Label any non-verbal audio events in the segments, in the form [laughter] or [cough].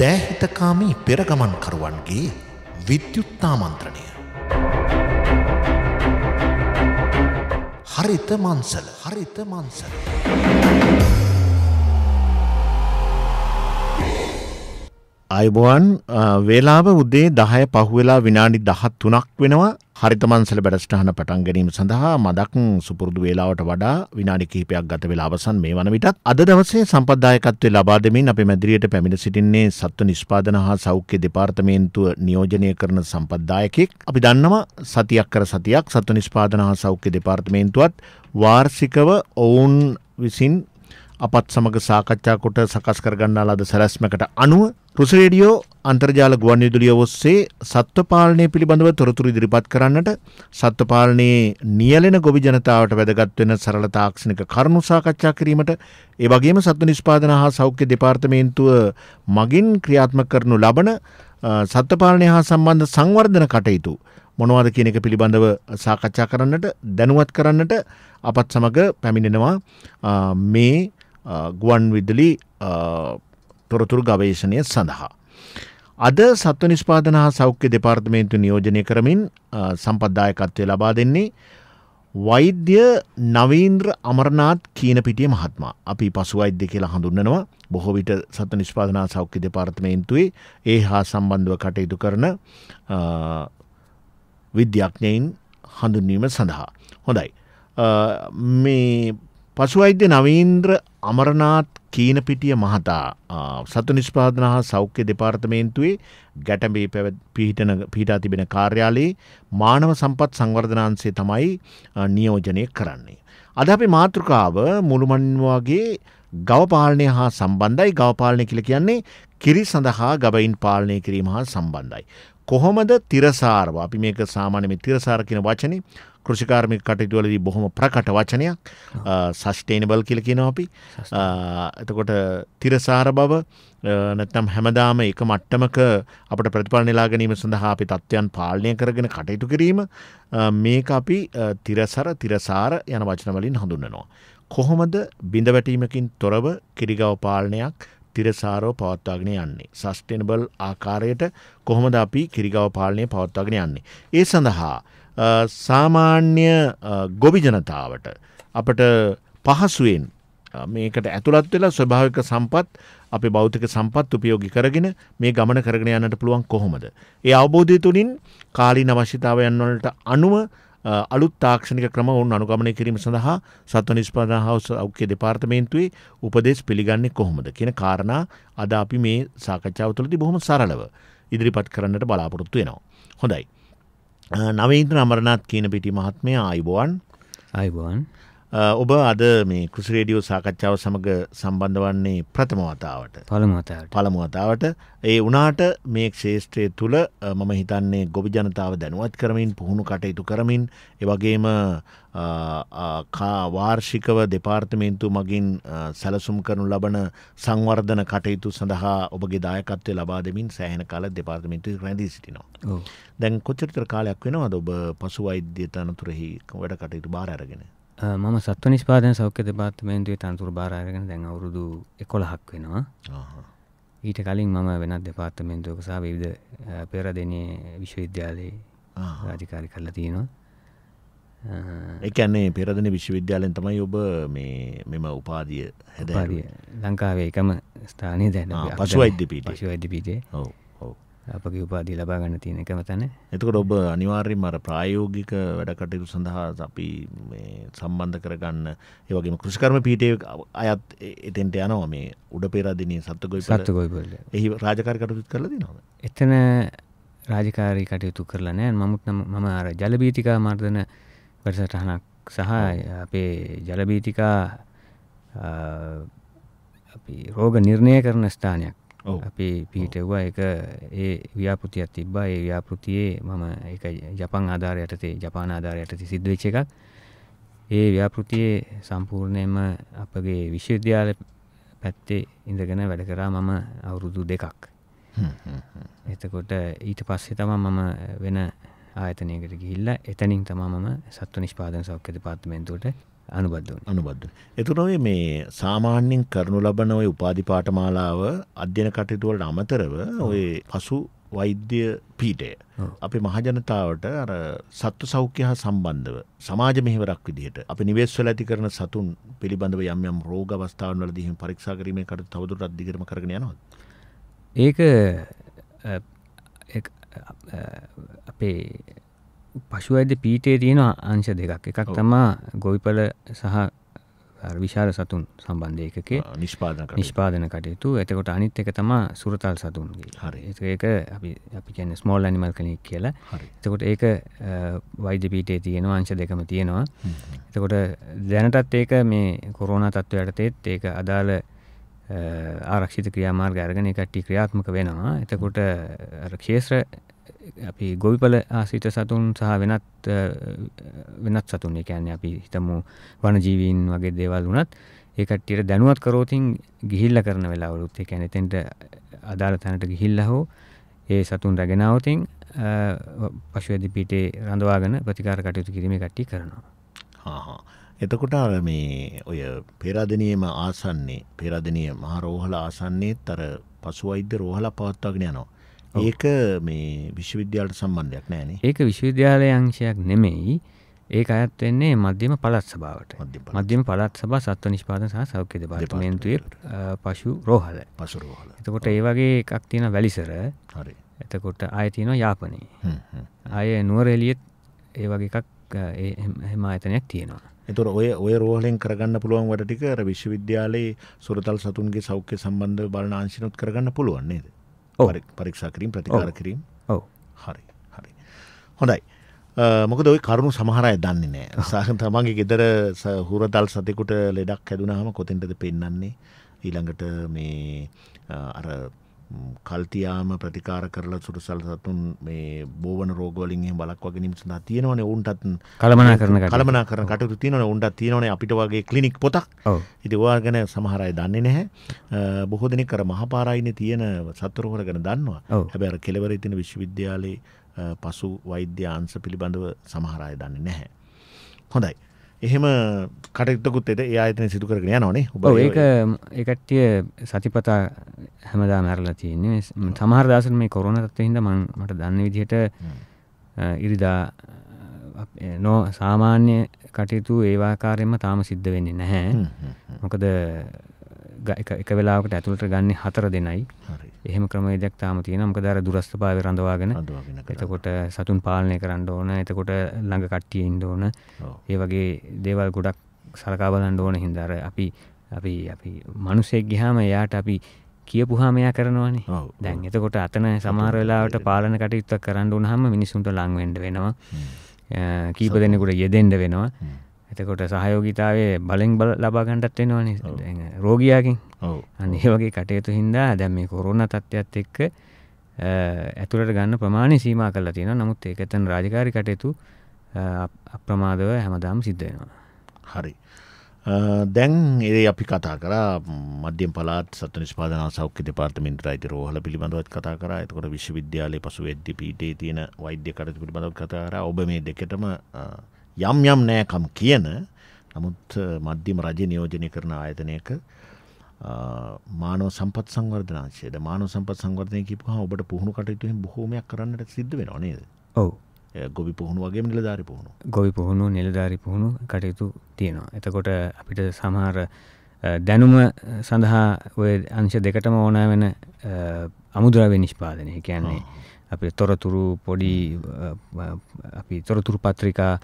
දෑහිතකාමී පෙරගමන් කරුවන්ගේ විද්‍යුත්තාමන්ත්‍රණය. හරිත මන්සල හරිත මන්සල. අයිබෝන් වේලාව උදේ දහය පහුවෙලා විනාඩි දහත් තුනක් වෙනවා හරිතමන්සල බැඩස්ටහන පටන් ගැනීම සඳහා මදක් සුපුරදු වේලාවට වඩා විනාඩි කිහිපයක් ගත වෙලා අවසන් මේ වන විටත් අද දවසේ සම්පදායකත්වය ලබා දෙමින් අප මැදිරියට පැමිණ සිටින්නේ සත්ව නිෂ්පාදන හා සෞඛ්‍ය දෙපාර්තමේන්තුව නියෝජනය කරන සම්පද්දායකෙක් අපි දන්නවා සතියක් කර සතියක් සත්ව නිෂ්පාදන හා සෞඛ්‍ය දෙපාර්තමේන්තුවත් වාර්ෂිකව ඔවුන් විසින් අපත් සමඟ සාකච්ඡා කොට සකස් කරගන්නා ලද සැලැස්මකට අනුව රුසිරේඩියෝ අන්තර්ජාල ගුවන් විදුලිය ඔස්සේ සත්ව පාලනය පිළිබඳව තොරතුරු ඉදිරිපත් කරන්නට සත්ව පාලනයේ නියලෙන ගොවි ජනතාවට වැදගත් වෙන සරල තාක්ෂණික කරුණු සාකච්ඡා කිරීමට ඒ වගේම සත්ව නිෂ්පාදන හා සෞඛ්‍ය දෙපාර්තමේන්තුව මගින් ක්‍රියාත්මක කරනු ලබන සත්ව පාලනය හා සම්බන්ධ සංවර්ධන කටයුතු මොනවාද කියන එක පිළිබඳව සාකච්ඡා කරන්නට දැනුවත් කරන්නට අපත් සමග පැමිණෙනවා මේ ගුවන් විදලි තොරතුරු ගවේශණය සඳහා. අද සත්ව නිස්පාදන හා සෞඛ්‍ය දෙපාර්තමේන්තු නියෝජනය කරමින් සම්පද්දායකත්වය ලබා දෙන්නේ වෛද්‍ය නවීන්ද්‍ර අමරණාත් කීනපිටිය මහත්මා අපි පසු අයිද්‍ය කියලා හඳුන්නනවා බොහෝ විට සත නිෂ්පාදනා සෞඛ්‍ය දෙපාර්තමේන්තුවේ ඒ හා සම්බන්ධව කටයුතු කරන විද්‍යාඥයින් හඳුන්වීම සඳහා. හොඳයි. මේ පසුවෛද්‍ය නවීන්ද්‍ර අමරනාත් කීනපිටිය මහතා සතු නිෂ්පාදන හා සෞඛ්‍ය දෙපාර්තමේන්තුවේ ගැටඹේ පිහිටන පිහිටා තිබෙන කාර්යාලයේ මානව සම්පත් සංවර්ධනාන්සේ තමයි නියෝජනය කරන්නේ. අද අපි මාතෘකාව මුළුමන්වාගේ ගවපාලනය හා සම්බන්ධයි ගවපාලනය කියල කියන්නේ කිරි සඳහා ගබයින් පාලනය කිරීම හා සම්බන්ධයි. කොහොමද තිරසාරව අපි මේක සාමාන්‍යම තිරසාර කියන වචනේ කෘෂිකාර්මික කටයුතුවලදී බොහොම ප්‍රකට වචනයක් සස්ටේනබල් කියලා කියනවා අපි එතකොට තිරසාර බව නැත්නම් හැමදාම එක මට්ටමක අපට ප්‍රතිඵල නෙලා ගැනීම සඳහා අපි තත්ත්වයන් පාලනය කරගෙන කටයුතු කිරීම මේක අපි තිරසර තිරසාර යන වචනවලින් හඳුන්වනවා කොහොමද බිඳවැටීමකින් තොරව කිරිගව පාලනයක් තිරසාරව පවත්වාගෙන යන්නේ. සස්ටේනබල් ආකාරයට කොහොමද අපි කිරිගව පාලනය පවත්වාගෙන යන්නේ. ඒ සඳහා සාමාන්‍ය ගොබි ජනතාවට අපට පහසුවෙන් මේකට ඇතුළත් වෙලා ස්වභාවික සම්පත් අපේ බෞතික සම්පත් උපයෝගි කරගෙන මේ ගමන කරගෙන යන්නට පුළුවන් කොහොමද. ඒ අවබෝධය තුළින් කාලීන අවශ්‍යතාවයන් වලට අනුව අලුත් තාක්ෂණික ක්‍රම ඔවුන් අනුගමනය කිරීම සඳහා සත්ව නිස්පාන හවස අවක්්‍ය දෙපාර්තමේන්තුවේ උපදෙස් පිළිගන්නේ කොහොමද කියන කාරණා අද අපි මේ සාකච්ඡාව තුළති බොහොම සරලව ඉදිරිපත් කරන්නට බලාපොරොත්තු වෙනවා. හොඳයි. නවීන්ද්‍ර අමරණත් කියන පිටි මහත්මය ආයිබෝවන් අයිබෝන්. ඔබ අද මේ කෘසි රේඩියෝ සාකච්ඡාව සමඟ සම්බන්ධ වන්නේ ප්‍රථම වතාවට පළමුවතාවට පළමුවතාවට ඒ වනාට මේ ක්ෂේෂත්‍රය තුළ මම හිතන්නේ ගොබි ජනතාව දැනුවත් කරමින් පුහුණු කටයුතු කරමින් එවගේම වාර්ෂිකව දෙපාර්තමේන්තු මගින් සැලසුම් කරනු ලබන සංවර්ධන කටයුතු සඳහා ඔබගේ දායකත්වය ලබා දෙමින් සෑහන කාල දෙපාර්තමේන්තු රැඳී සිටිනවා. දැන් කොච්චරිතර කාලයක් වෙනවා ඔබ පසු අයිද්‍ය තනතුරෙහි වැඩ කටයුතු භාර අරගෙන. මම සත්ව නිස්පාදන සෞඛ්‍ය දෙපාර්තමේන්තුවේ තනතුරු භාර අරගෙන දැන් අවුරුදු 11ක් වෙනවා. ඊට කලින් මම වෙනත් දෙපාර්තමේන්තුවක සහ විවිධ පෙරදෙණියේ විශ්වවිද්‍යාලයේ රාජකාරී කරලා තියෙනවා. එකන්නේ පෙරදන විශ්වවිද්‍යාලෙන් තමයි ඔබ මෙම උපාදිය හැදරිය ලංකාවේ එකම ස්ථානය දැන පසුවෛද්‍ය පිට පශුවෛද්‍ය පිටේ ඔවු අපගේ උපාදී ලබා ගන්න තියෙන එකම තැන එතකොට ඔබ අනිවාර්යෙන් මර ප්‍රායෝගික වැඩකටයුතු සඳහා අපි සම්බන්ධ කරගන්න ඒවගේම කෘෂිකර්ම පීටය අයත් එතෙන්ට යනවා මේ උඩ පෙරදිනී සත්තකොයි සත්තකොයිපල්ල එහි රාජකාරි කටයුතු කරලා දෙනවා එතන රාජකාරී කටයුතු කරලා නෑ මමුත් මම අර ජලබීතිකා මර්ධන වැඩසටහනක් සහ අපේ ජලබීතිකා රෝග නිර්ණය කරන ස්ථානයක් අපි පිහිටව්වා එක ඒ ව්‍යාපෘතියක් තිබ්බා ඒ ව්‍යාපෘතියේ මම එක ජපන් ආධාරයටතේ ජපාන ආධාරයටති සිද්ධවෙච්ච එකක් ඒ ව්‍යාපෘතියේ සම්පූර්ණයම අපගේ විශ්වවිද්‍යාල පැත්තේ ඉඳගෙන වැඩ කරා මම අවුරුදු දෙකක් එතකොට ඊට පස්සේ තම මම වෙන ආයතනයකට ගිහිල්ලා එතනින් තමා මම සත්ව නිෂ්පාදන සෞඛ්‍ය දෙපාර්තමේන්තුවට අනුබද්ධ වුණා. අනුබද්ධ. එතකොට ඔය මේ සාමාන්‍යයෙන් කරනු ලබන ওই උපාධි පාඨමාලාව අධ්‍යයන කටයුතු වලට අමතරව ඔය පසු වෛද්‍ය පීඨය අපේ මහජනතාවට අර සත්තු සෞඛ්‍ය හා සම්බන්ධව සමාජ මෙහෙවරක් විදිහට අපි නිවෙස්වල ඇති කරන සතුන් පිළිබඳව යම් යම් රෝග අවස්ථාවන් වලදී එහෙම පරීක්ෂා කිරීමේ කටයුතු තවදුරටත් දිගටම කරගෙන යනවද? ඒක අපේ පශු ඇද පීටේ තියෙන අංශ දෙකක් එකක් තමා ගොවිපල සහ විශාල සතුන් සම්බන්ධය එකකේ නිෂ්පාදන නිෂ්පාදන කටයුතු එතකොට අනිත් එක තමා සුරතල් සතුන්ගේ හරි ඒක අපි අපි කියන ස්මෝල් ඇනිමල් කලික් කියලා එතකොට ඒක වෛද්‍ය පීටේ තියෙන අංශ දෙකම තියෙනවා එතකොට දැනටත් ඒක මේ කොරෝනා තත්ත්වයටතේත් ඒක අදාළ ආරක්ෂිත ක්‍රියාමාර්ග අරගෙන එකට්ටි ක්‍රියාත්මක වෙනවා එතකොට ක්ෂේත්‍ර අපි ගොවිපල ආසිත සතුන් සහ වෙනත් වෙනත් සතුන් එකන්න අපි හිතමු වනජීවීන් වගේ දේවල් වනත් ඒකට්ටියට දැනුවත් කරෝතින් ගිහිල්ල කරන වෙලාවලුත් එකැන එතෙන්ට අදාළ තැනට ගිහිල්ල හෝ ඒ සතුන් රැගෙනාවතින් පශුවදිපිටේ රඳවාගෙන ප්‍රතිකාර කටයුතු කිරීම කට්ටි කරනවා. එතකොට මේ ඔය පෙරාදනියම ආසන්නේ පෙරාදනිය මහා රෝහල ආසන්නේත් තර පසු අයිද්‍ය රෝහල පවත්වාගෙන යනවා. ඒක මේ විශ්වවිද්‍යාලට සම්බන්ධයක් නෑනේ ඒක විශ්වවිද්‍යාලය අංශයක් නෙමෙයි ඒ අයත් වෙන්නේ මධ්‍යම පලත් සභාවට මධ්‍යම පලත් සබා සත්ව නිෂ්පාන සහ සෞඛ්‍ය දෙපාර්තමේන්තුවේ පශු රෝහල පසු රෝහල එතකොට ඒ වගේ එකක් තියෙන වැලිසර හරි එතකොට අය තියෙනවා යාපනයේ අය නුවර එලියෙත් ඒ වගේ එකක් එහෙම ආයතනයක් තියෙනවා එතුර ඔය ඔය රෝහලෙන් කරගන්න පුළුවන් වැඩටික විශ්වවිද්‍යාලයේ සුරතල් සතුන්ගේ සෞඛ්‍ය සම්බන්ධ බලන අංශිනුත් කරගන්න පුළුවන්න්නේද පරීක්ෂා කිරීම ප්‍රතිකාර කිරීම හරි හරි හොඳයි මොකද ඔයි කරුණු සමහරය දන්නේ නෑ සාහන් තමන්ගේ ගෙදර හුරදල් සතෙකුට ලෙඩක් හැදුනහම කොතෙන්ටද පෙන්න්නන්නේ ඊළඟට මේ අර කල්තියාම ප්‍රතිකාර කරලා සුරසල් සතුන් මේ බෝවන රෝගවලින් බලක් වගේ නිම සඳහා තියෙනවන උන්ටත් කළමන කරන කළමන කරන කටයුතු තියෙනවන උන්ටත් තියෙනවන අපිට වගේ ක්ලිනික් පොතක් ඉතිවා ගැන සමහරයි දන්නේ නැහැ බොහෝ දෙනෙක් කර මහපාරයිනේ තියෙන සත්වරෝහල ගැන දන්නවා හැබැයි කෙලවරේ තියෙන විශ්වවිද්‍යාලේ පසු වෛද්‍ය අංශ පිළිබඳව සමහරය දන්නේ නැහැ හොඳයි එහෙම කටෙක්තකුත් එට ඒ අතන සිදු කරන යනනේ ඔබ ඒක එකට්ටිය සතිපතා හැමදා මැරලා තියන්නේ සමහර දසන මේ කොරුණනතත්ව හිද මන් මට දන්න විදිහට ඉරිදා නෝ සාමාන්‍ය කටයුතු ඒවාකාරයම තාම සිද්ධ වෙන්නේ නැහැ මොකද එක වෙලාවට ඇතුළට ගන්න හතර දෙනයි එහෙම ක්‍රමේදයක් තාම තියෙන මොකද අර දුරස්ථභාවය රඳවාගෙන එතකොට සතුන් පාලනය කරන්න ඕන එතකොට ළඟ කට්ටිය ඉන්න ඕන ඒ වගේ දේවල් ගොඩක් සලකා බලන්න ඕන හින්දාර අපි අපි අපි මනුස්සෙක් ගිහාම එයාට අපි කියපුහාම එයා කරනවානේ දැන් එතකොට අතන සමහර වෙලාවට පාලන කටයුත්තක් කරන්න උනහම මිනිසුන්ට ලං වෙන්න වෙනවා කීප දෙනෙකුට යෙදෙන්න වෙනවා එතකොට සහයෝගිතාවේ බලෙන් බල ලබාගණටත් වෙනවාන රෝගයාකින් අන්නේ වගේ කටයුතු හින්දා දැම් මේ කොරුණ තත්ත්වත් එක්ක ඇතුළට ගන්න ප්‍රමාණය සීම කරලා තියෙන නමුත් ඒකතන් රාජකාරි කටයුතු අප්‍රමාදව හැමදාම සිද්ධයෙනවා හරි දැන් ඒ අපි කතා කර මධ්‍ය පලාත් සත නිස්පාන සෞඛ්‍ය පාර්තමින්ට අයිති රෝහල පිළිබඳවත් කතා කර එතකොට විශ්වවිද්‍යාලය පසු වෙද්දි පීටේ තියෙන වෛද්‍ය කරතු පිළිබඳව කතා කර ඔබ මේ දෙකටම යම් යම් නෑකම් කියන නමුත් මධ්‍යම රජ නියෝජනය කරන ආයතනයක මානව සම්පත් සංවර්ධනාශයේද මානව සම්පත් සංවර්ධය කිපහ ඔබට පුහුණු කටයුතුෙන් බොහෝමයක් කරන්නට සිද්ධ වෙන නේද ඔව ගොබි පුහුණු වගේ නිලධාරි පුහුණු ගොවි පුහුණු නිලධාරි පුහුණු කටයුතු තියෙනවා එතකොට අපිට සමහර දැනුම සඳහා ඔය අංශ දෙකටම ඕනෑ වෙන අමුදුරාවේ නිෂ්පාදනය කියන්නේ අපේ තොරතුරු පොඩි අපි තොරතුරු පත්‍රිකා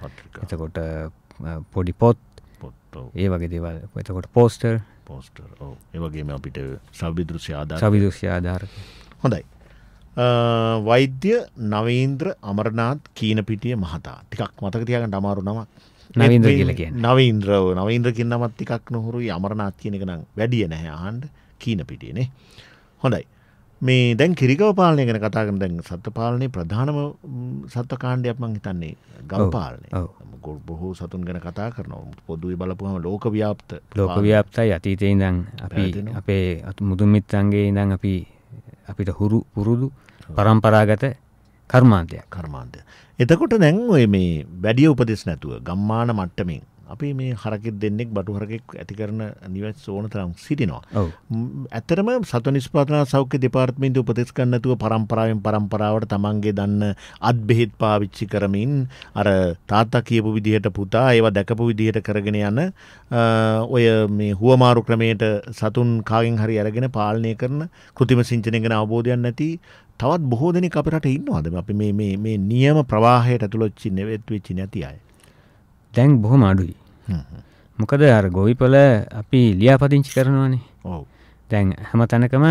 එතකොට පොඩි පොත් ඒ වගේ දේවල් එතකොට පෝස්ටර් පෝස්ටර් ඒවගේ අපිට සවිදෘෂ්‍යආධ සවිදෘෂ්‍යආධාර හොඳයි වෛද්‍ය නවීන්ද්‍ර අමරනාත් කීනපිටිය මහතා ටිකක් මතකතියකට අමාරු නමක් නවීන්ද්‍ර කියලක නවීන්ද්‍රව නවීන්ද්‍ර කින්නමත් ටිකක් නොහුරු අමරනාත් කියනක නම් වැඩිය නැහැ හන්ඩ කීනපිටියනේ හොඳයි මේ දැන් කිරිකව පාලනය ගැන කතා කරන දැන් සත්ත්ව පාලනයේ ප්‍රධානම සත්ත්ව කාණ්ඩයක් මම හිතන්නේ ගම් පාලනය. බොහෝ සතුන් ගැන කතා කරනවා. පොදුවේ බලපුවම ලෝක ව්‍යාප්ත ලෝක ව්‍යාප්තයි අතීතේ ඉඳන් අපි අපේ මුදුන් මිත්තන්ගේ ඉඳන් අපි අපිට හුරු පුරුදු පරම්පරාගත කර්මාන්තයක් කර්මාන්තය. එතකොට දැන් ඔය මේ වැඩිය උපදෙස් නැතුව ගම්මාන මට්ටමින් අපි මේ හරකෙක් දෙන්නෙක් බටු හරකෙක් ඇති කරන නිවැස් ඕන තරම් සිටිනවා. ඇතරම සතු නිස්පාතනා සෞඛ්‍ය දෙපාර්තමේන්තු උපදෙස් ගන්නතුව පරම්පරාවෙන් පරම්පරාවට තමන්ගේ දන්න අත්බෙහෙත් පාවිච්චි කරමින් අර තාත්තා කියපු විදිහට පුතා ඒවා දැකපු විදිහට කරගෙන යන ඔය මේ හුවමාරු ක්‍රමයට සතුන් කාගෙන් හරි අරගෙන පාලනය කරන කෘතිම සිංචනය ගැන අවබෝධයක් නැති තවත් බොහෝ දෙනෙක් අපේ රටේ ඉන්නවාද අපි මේ මේ මේ නියම ප්‍රවාහයට ඇතුළත් වෙච්චි නැති අය. දැන් බොහොම අඩුයි. මොකද අර ගොවිපල අපි ලියාපදිංචි කරනවානේ ඔව දැන් හැම තැනකම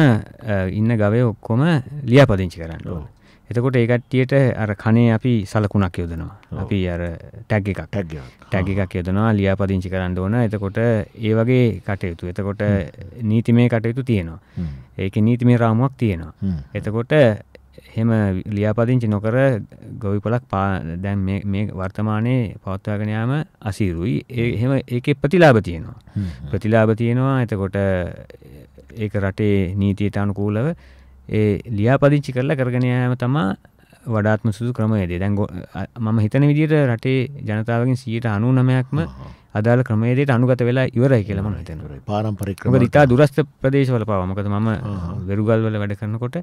ඉන්න ගවය ඔක්කොම ලියාපදිංචි කරන්න ඕ එතකොට ඒකට්ටියට අර කනේ අපි සලකුණක් යොදනවා අපි අර ටැග් එකක් ටැග් එකක් යොදනවා ලියාපදිංචි කරන්න ඕන එතකොට ඒ වගේ කටයුතු එතකොට නීතිමය කටයුතු තියෙනවා ඒක නීතිමය රාමුවක් තියෙනවා එතකොට එහෙම ලියාපදිංචි නොකර ගොවිපලක් පා දැන් මේ වර්තමානයේ පවත්වාගෙනයාම අසීරුයි එහෙම ඒක ප්‍රතිලාබ තියෙනවා ප්‍රතිලාබ තියෙනවා එතකොට ඒක රටේ නීතියට අනුකූලව ඒ ලියාපදිංචි කරලා කරගෙනයම තමා වඩාත්ම සුදු ක්‍රමයේදේ දැන් මම හිතන විදිට රටේ ජනතාවගෙන් සියයට අනු නමයක්ම අදාළ ක්‍රමේදයට අනුගත වෙලා ඉවරයි කියලම හිතන පාරම්පරික ඉතා දුරස්ත ප්‍රදේශවල පවාමකද මම වෙරුගල් වල වැඩ කරනකොට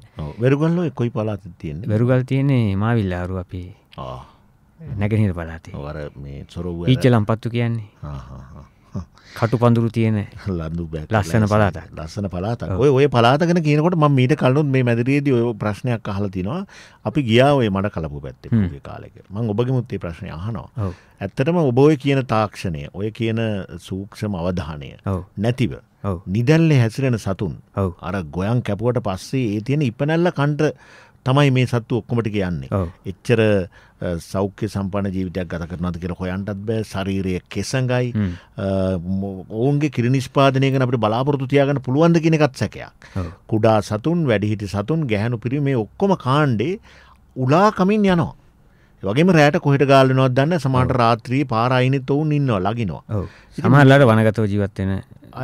වෙරුගල්ල කොයි පලාත තියෙන වෙරුගල් තියන්නේ මවිල්ලාරු අපි නැගනිර පලාතේ ඊචලම් පත්තු කියන්නේ කටු පඳුරු තියෙන ලඳු ලස්සන පලාට ලස්සන පලාත ඔය ඔය පලාතගෙන කියනකොට ම මීට කලුත් මේ මැදිරියේදී ඔය ප්‍රශ්නයක් අහල තිනවා අපි ගියා ඔය මට කලපු පැත්තේ කාලෙක මං ඔබගේ මුත්තේ ප්‍රශ්නය අහනවා ඇත්තටම ඔබෝය කියන තාක්ෂණය ඔය කියන සූක්ෂම අවධානය නැතිව නිදැල්ලෙ හැසිරෙන සතුන් අර ගොයන් කැපුවට පස්සේ ඒ තියෙන ඉපනැල්ල කණ්ඩ තමයි මේ සත්තු ඔක්කොමට කියන්නේ එච්චර සෞඛ්‍ය සම්පන ජීවිතයක් ගත කරනද කියල හොයන්ටත් බෑ ශරීරය කෙසඟයි ඔවුන්ගේ කිරිනිස්පාදනය ගැන අපට බලාපොරතු තියාගන්න පුළුවන්ද කෙනෙකත් සැකයක් කුඩා සතුන් වැඩිහිටි සතුන් ගැහැනු පිරි මේ ඔක්කොම කාණ්ඩේ උලාකමින් යනවා වගේම රෑට කොහෙට ගාලනවත් දන්න සමට රාත්‍රී පාරයිනෙත් ඔවුන් ඉන්නවා ලගිනවා සමහල්ලට වනගතව ජීවත්වෙන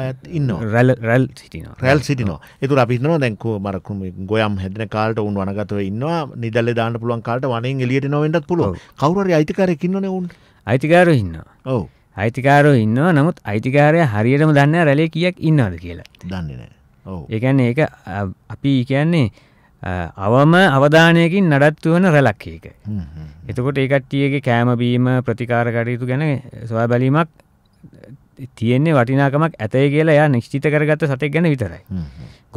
අයත් ඉන්න රැල් රැල් සිටින රැල් සිටිනවා එතුර අපිත්නවා දැන්කු මරකු ගොයම් හැදන කාලට උන් වනගතව ඉන්නවා නිදල්ල දාන්න පුළුවන් කාට වනෙන් එලියට නොවෙන්ටත් පුළුව කවුරරි අයිතිකාරයකින්නන උන් අයිතිකාර ඉන්න ඔව අයිතිකාරෝ ඉන්න නමුත් අයිතිකාරය හරියටම දන්න රැලේ කියක් ඉන්නද කියලා දන්නේනෑ ඒකැන්න ඒක අපි කියන්නේ අවම අවධානයකින් නඩත්තු වන රැලක් ඒක. එතකොට ඒකට්ටියගේ කෑමබීම ප්‍රතිකාර කටයුතු ගැන සොයා බැලීමක් තියෙන්නේ වටිනාකමක් ඇතයි කියලා එයා නිශ්චිත කරගත්ත සතෙක් ගැන විතරයි.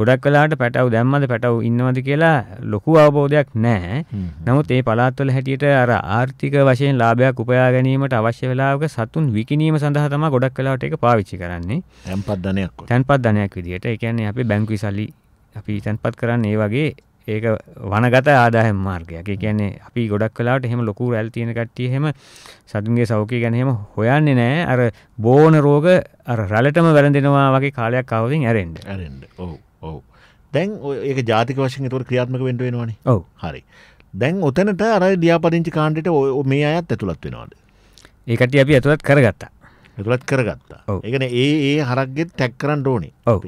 ගොඩක් වෙලාවට පැටව දැම්මද පැටව ඉන්නවද කියලා ලොකු අවබෝධයක් නැහැ. නමුත් මේ පළාත්වල හැටියට අර ආර්ථික වශයෙන් ලාභයක් උපයා ගැනීමට අවශ්‍ය වෙලාවක සතුන් විකිණීම සඳහා තමයි ගොඩක් වෙලාවට ඒක පාවිච්චි කරන්නේ. තැන්පත් ධනයක්. තැන්පත් ධනයක් විදිහට. ඒ කියන්නේ අපි බැංකුවේ සල්ලි අපි තැන්පත් කරන්නේ ඒ වගේ ඒක වනගත ආදායම් මාර්ගයක්. ඒ කියන්නේ අපි ගොඩක් වෙලාවට එහෙම ලොකු රැල් තියෙන කට්ටිය එහෙම සතුන්ගේ සෞඛ්‍ය ගැන එහෙම හොයන්නේ නැහැ. අර බෝන රෝග අර රැළටම වැළඳෙනවා වගේ කාලයක් ආවොතින් ඇරෙන්න. ඇරෙන්න. ඔව්. ඔව්. දැන් ඒක ජාතික වශයෙන් ඒතකොට ක්‍රියාත්මක වෙන්න වෙනවනේ. ඔව්. හරි. දැන් ඔතනට අර ලියාපදිංචි කාණ්ඩයට මේ අයත් ඇතුළත් වෙනවාද. ඒකට අපි ඇතුළත් කරගත්තා. ඇතුළත් කරගත්තා. ඒකනේ ඒ ඒ හරක්ගෙත් ටැක් කරන්න ඕනේ. ඔව්.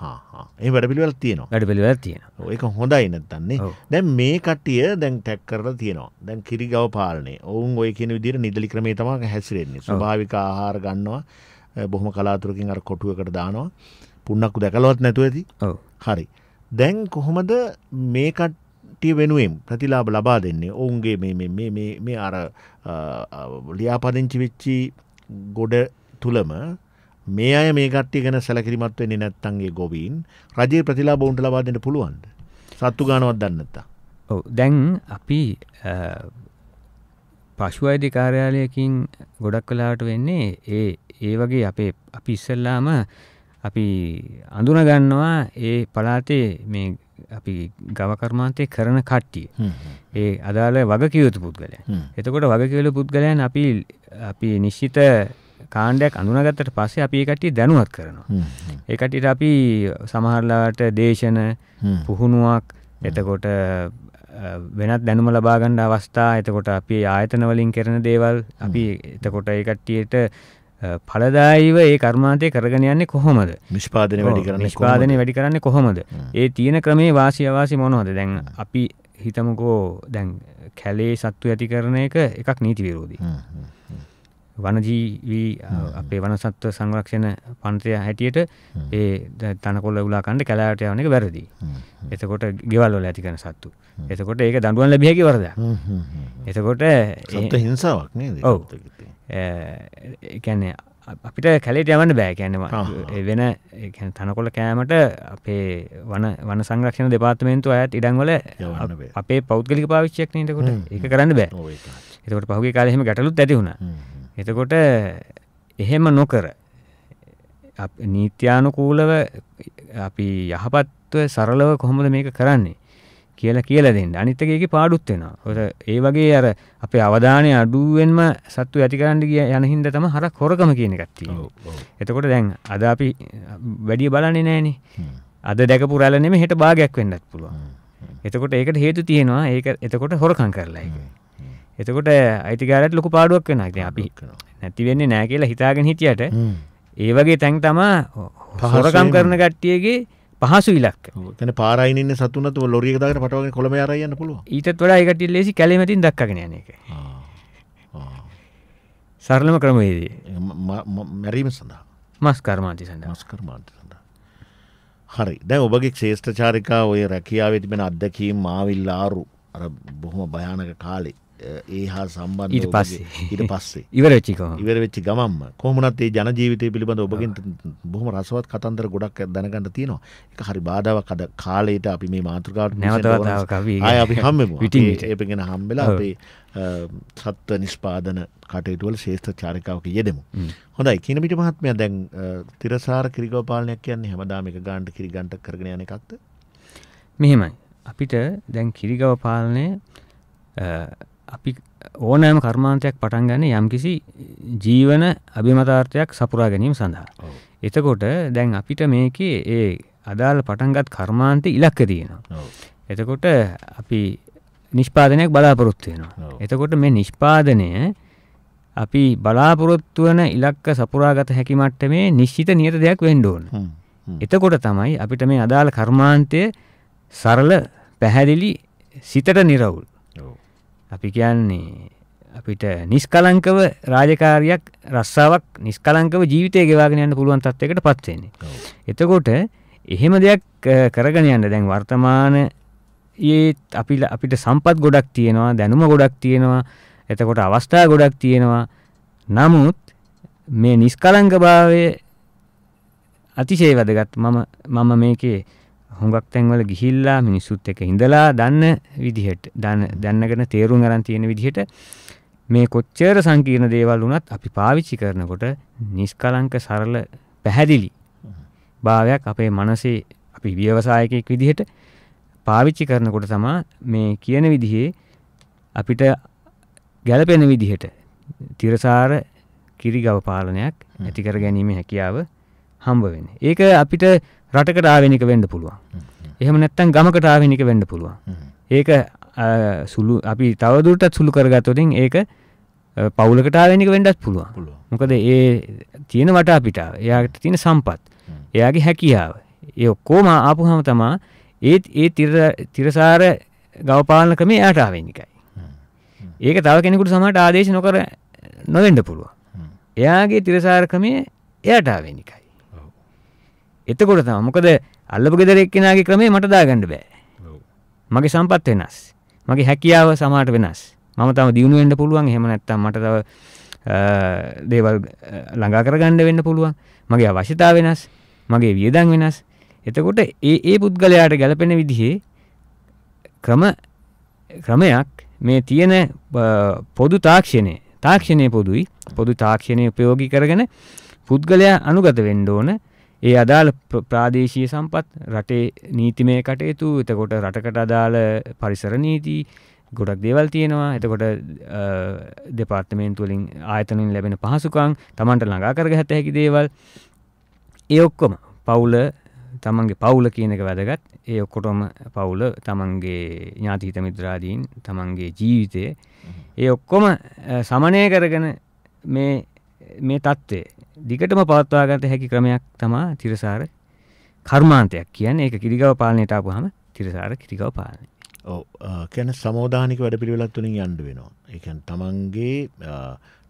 ඒ වැඩපිළිවෙල තියෙනවා වැඩපිළිවෙල තියෙන ඒක හොඳයි නැත්තන්නේ දැන් මේ කට්ටිය දැන් ටැක් කරලා තියෙනවා දැන් කිරිගව පාලනය ඔවුන් ඔය කියන විදිහට නිදලි ක්‍රමේ තමයි හැසිරෙන්නේ ස්වභාවික ආහාර ගන්නවා බොහොම කලාතුරකින් අර කොටුවකට දානවා පුන්නක්කු දැකලවත් නැතුව ඇති හරි දැන් කොහොමද මේ කට්ටිය වෙනුවෙන් ප්‍රතිලාබ ලබා දෙන්නේ ඔවුන්ගේ මේ අර ලියාපදිංචි වෙච්චි ගොඩ තුළම මේ අය මේ ගට්ටි ගැන සැලකිරිමත් වෙන්නේ නැත්තන්ගේ ගොවීන් රජයේ ප්‍රතිලා බෝන්ට ලබාදට පුළුවන්ද සත්තු ගානවත් දන්නත්තා ඔව දැන් අපි පශු අයිති කාර්යාලයකින් ගොඩක් කලාට වෙන්නේ ඒ ඒ වගේ අපේ අපි ඉස්සල්ලාම අපි අඳුනගන්නවා ඒ පලාතේ මේ අපි ගවකර්මාන්තය කරන කට්ටිය ඒ අදාළ වගකියයුතු පුද්ගලය එතකොට වගකිවල පුද්ගලයන් අපි අපි නිශ්චිත කාණ්ඩයක් අඳුනගත්තට පස්සේ අපි ඒකටිය දැනුවත් කරනවා. ඒකටියට අපි සමහරලාට දේශන පුහුණුවක් එතකොට වෙනත් දැනුම ලබාගණ්ඩ අවස්ථා එතකොට අපි ආයතන වලින් කරන දේවල් අපි එතකොට ඒකට්ටියට පලදායිව ඒ කර්මාන්තය කරගෙන යන්නේ කොහොමද නිෂ්පාදන වැඩි කරන්න නිෂ්පාදනය වැඩි කරන්නේ කොහොමද ඒ තියෙන ක්‍රමේ වාසි අවාසි මොනවද දැන් අපි හිතමකෝ දැන් කැලේ සත්තු ඇති කරන එක එකක් නීති විරෝධී වනජීවී අපේ වනසත්ව සංරක්ෂණ පන්තය හැටියට ඒ තනකොල උලාකන්ඩ කැලාට යන එක වැරදි. එතකොට ගෙවල්ල ඇති කන සත්තු. එතකොට ඒක දඩුවන් ලැබියකි වරද. එතකොට හිංසාවක් ඔව එකන්නේ අපිට කැලෙට යවන්න බෑ කියැනවා වෙන තනකොල කෑමට අපේ වන සංරක්ෂණ දෙපාර්තමේන්තු අයත් ඉඩංවල අපේ පෞද්ගලික පාවිච්චයක් නටකොට එක කරන්න බෑ එතකට පහුගේ කාලෙම ගැටලුත් ඇතිවුණා එතකොට එහෙම නොකර නීත්‍යානුකූලව අපි යහපත්ව සරලව කොහොමද මේක කරන්නේ කියලා කියල දෙන්න අනිත්තකයක පාඩුත්වෙනවා ඔ ඒ වගේ අර අපේ අවධානය අඩුවෙන්ම සත්තු ඇතිකරන්න කිය යනහින්ද තම හර කොරකම කියන එකත්ති එතකොට දැන් අද අපි වැඩිය බලන්නේ නෑනේ අද දැකපු රැලනෙම හෙට භාගයක් වෙන්නත් පුළුවන් එතකොට ඒකට හේතු තියෙනවා ඒ එතකොට හොරකං කරලා එතකොට අයිතිකාරට ලොක පාඩුවක් වෙන ඉතින් අපි නැති වෙන්නේ නෑ කියලා හිතාගෙන හිටියට ඒ වගේ තැන් තමා හොරකම් කරන කට්ටියගේ පහසු ඉලක් තන පාරයින්න සතුන ලොරියකදාට පටවගෙන කොළම අරයන්න පුළුව ඊටත් වඩා එකට ලෙසි කැලීමතින් දක්කගෙන යන එක සරලම ක්‍රමයේදී මැරීම සඳහා මස් කර්මාන්ති සඳ මස් කර්මාන්ති සඳ හරි දැ ඔබගේ ක්ෂේෂ්ඨචාරිකා ඔය රැකියාව තිබෙන අත්දැකීම් මාවිල්ලාරු අර බොහොම භයානක කාලේ ඒ හා සම්බන්ධ ඊට පස්සේ ඊට පස්සේ [laughs] ඉවර වෙච්ච ඉවර වෙච්ච ගමම්ම කොහොමනත් ඒ ජන ජීවිතය පිළිබඳ ඔබගෙන් බොහොම රසවත් කතන්දර ගොඩක් දැනගන්න තියෙනවා ඒක හරි බාධාවක් අද කාලේට අපි මේ මාතෘකාවට නැවතවතාවක් අපි ආය අපි හම්බෙමු ඉතින් ඒපගෙන හම්බෙලා අපේ සත්ව නිෂ්පාදන කටයුතුවල ශේෂ්ඨ චාරිකාවක යෙදෙමු. හොඳයි කිනමිට මහත්මයා දැන් තිරසාර කිරිගව පාලනයක් කියන්නේ හැමදාම එක ගානට කිරිගන්ට කරගෙන යන එකක්ද? මෙහෙමයි. අපිට දැන් කිරිගව පාලනය අපි ඕනෑම කර්මාන්තයක් පටන් ගන්න යම්කිසි ජීවන අභිමතාර්ථයක් සපුරා ගැනීම සඳහා. එතකොට දැන් අපිට මේකේ ඒ අදාළ පටන්ගත් කර්මාන්ත ඉලක්ක තියෙනවා. එතකොට අපි නිෂ්පාදනයක් බලාපොරොත්තුවයෙනවා. එතකොට මේ නිෂ්පාදනය අපි බලාපොරොත්තු වන ඉලක්ක සපුරාගත හැකිමට මේ නිශ්චිත නියත දෙයක් වෙන්ඩෝන්. එතකොට තමයි අපිට මේ අදාළ කර්මාන්තය සරල පැහැදිලි සිතට නිරවුල් අපි කියන්නේ අපිට නිස්කලංකව රාජකාරයක් රස්සාවක් නිස්කලංකව ජීවිතය ගෙවාගෙන යන්න පුළුවන් තත්වයකට පත්වෙන්නේ. එතකොට එහෙම දෙයක් කරගෙන යන්න දැන් වර්තමාන ඒත් අපි අපිට සම්පත් ගොඩක් තියෙනවා දැනුම ගොඩක් තියෙනවා එතකොට අවස්ථා ගොඩක් තියෙනවා නමුත් මේ නිස්කලංක භාවය අතිශය වැදගත් මම මම මේකේ හොඟක් තැන්වල ගිහිල්ලා මිනිස්සුත් එක ඉඳලා දන්න විදිහට දන්න දැන්නගෙන තේරුම් අරන් තියෙන විදිහට මේ කොච්චර සංකීර්ණ දේවල් වුණත් අපි පාවිච්චි කරනකොට නිස්කලංක සරල පැහැදිලි භාවයක් අපේ මනසේ අපි ව්‍යවසායකයෙක් විදිහට පාවිච්චි කරනකොට තමා මේ කියන විදිහේ අපිට ගැලපෙන විදිහට තිරසාර කිරිගව පාලනයක් ඇතිකර ගැනීම හැකියාව හම්බ වෙන්නේ. ඒක අපිට රටකට ආවෙනික වෙන්න පුළුවන්. එහෙම නැත්තම් ගමකට ආවෙනික වෙන්න පුළුවන්. ඒක සුළු අපි තවදුරටත් සුළු කරගත්තොතින් ඒක පවුලකට ආවෙනික වෙන්නත් පුළුවන්. මොකද ඒ තියෙන වටා පිටාව, එයාට තියෙන සම්පත්, එයාගේ හැකියාව. ඒ ඔක්කොම ආපුහම තමා ඒ ඒ තිරසාර ගවපාලන ක්‍රමේ එයාට ආවෙනිකයි. ඒක තව කෙනෙකුට සමහරට ආදේශ නොකර නොවෙන්න පුළුවන්. එයාගේ තිරසාර ක්‍රමය එයාට ආවෙනිකයි. එතකොට තම මොකද අල්ලපු ගෙදරෙක් කෙනගේ ක්‍රමේ මට දාගන්න බෑ මගේ සම්පත් වෙනස් මගේ හැකියාව සමාට වෙනස් මම තම දියුණුවෙන්ට පුළුවන් හෙම නැත්තම් මට තව දේවල් ළඟා කරගණ්ඩ වෙන්න පුළුවන් මගේ අවශ්‍යතා වෙනස් මගේ වියදන් වෙනස් එතකොට ඒ ඒ පුද්ගලයාට ගැලපෙන විදිහේ ක්‍රම ක්‍රමයක් මේ තියෙන පොදු තාක්ෂණය තාක්ෂණය පොදුයි පොදු තාක්ෂණය උපයෝගි කරගෙන පුද්ගලයා අනුගත වෙන්න ඕන ඒ අදාළ ප්‍රාදේශීය සම්පත් රටේ නීතිමය කටයුතු එතකොට රටකට අදාළ පරිසර නීති ගොඩක් දේවල් තියෙනවා එතකොට දෙපාර්තමේන්තුවලින් ආයතනින් ලැබෙන පහසුකං තමන්ට ළඟා කරග හැත හැකි දේවල් ඒ ඔක්කොම පවුල තමන්ගේ පවුල කියන එක වැදගත් ඒ ඔක්කොටොම පවුල තමන්ගේ ඥාතිහිත මිත්‍රාදීන් තමන්ගේ ජීවිතය ඒ ඔක්කොම සමනය කරගෙන මේ තත්ත්වේ දිගටම පවත්වාගත හැකි ක්‍රමයක් තමා තිරසාර කර්මාන්තයක් කියන්නේ ඒක කිරිගව පාලනයට ආපුහම තිරසාර කිරිගව පාලනය. ඔව් කියන්නේ සමෝදානික වැඩපිළිවෙලක් තුලින් යන්න වෙනවා. ඒ කියන්නේ තමන්ගේ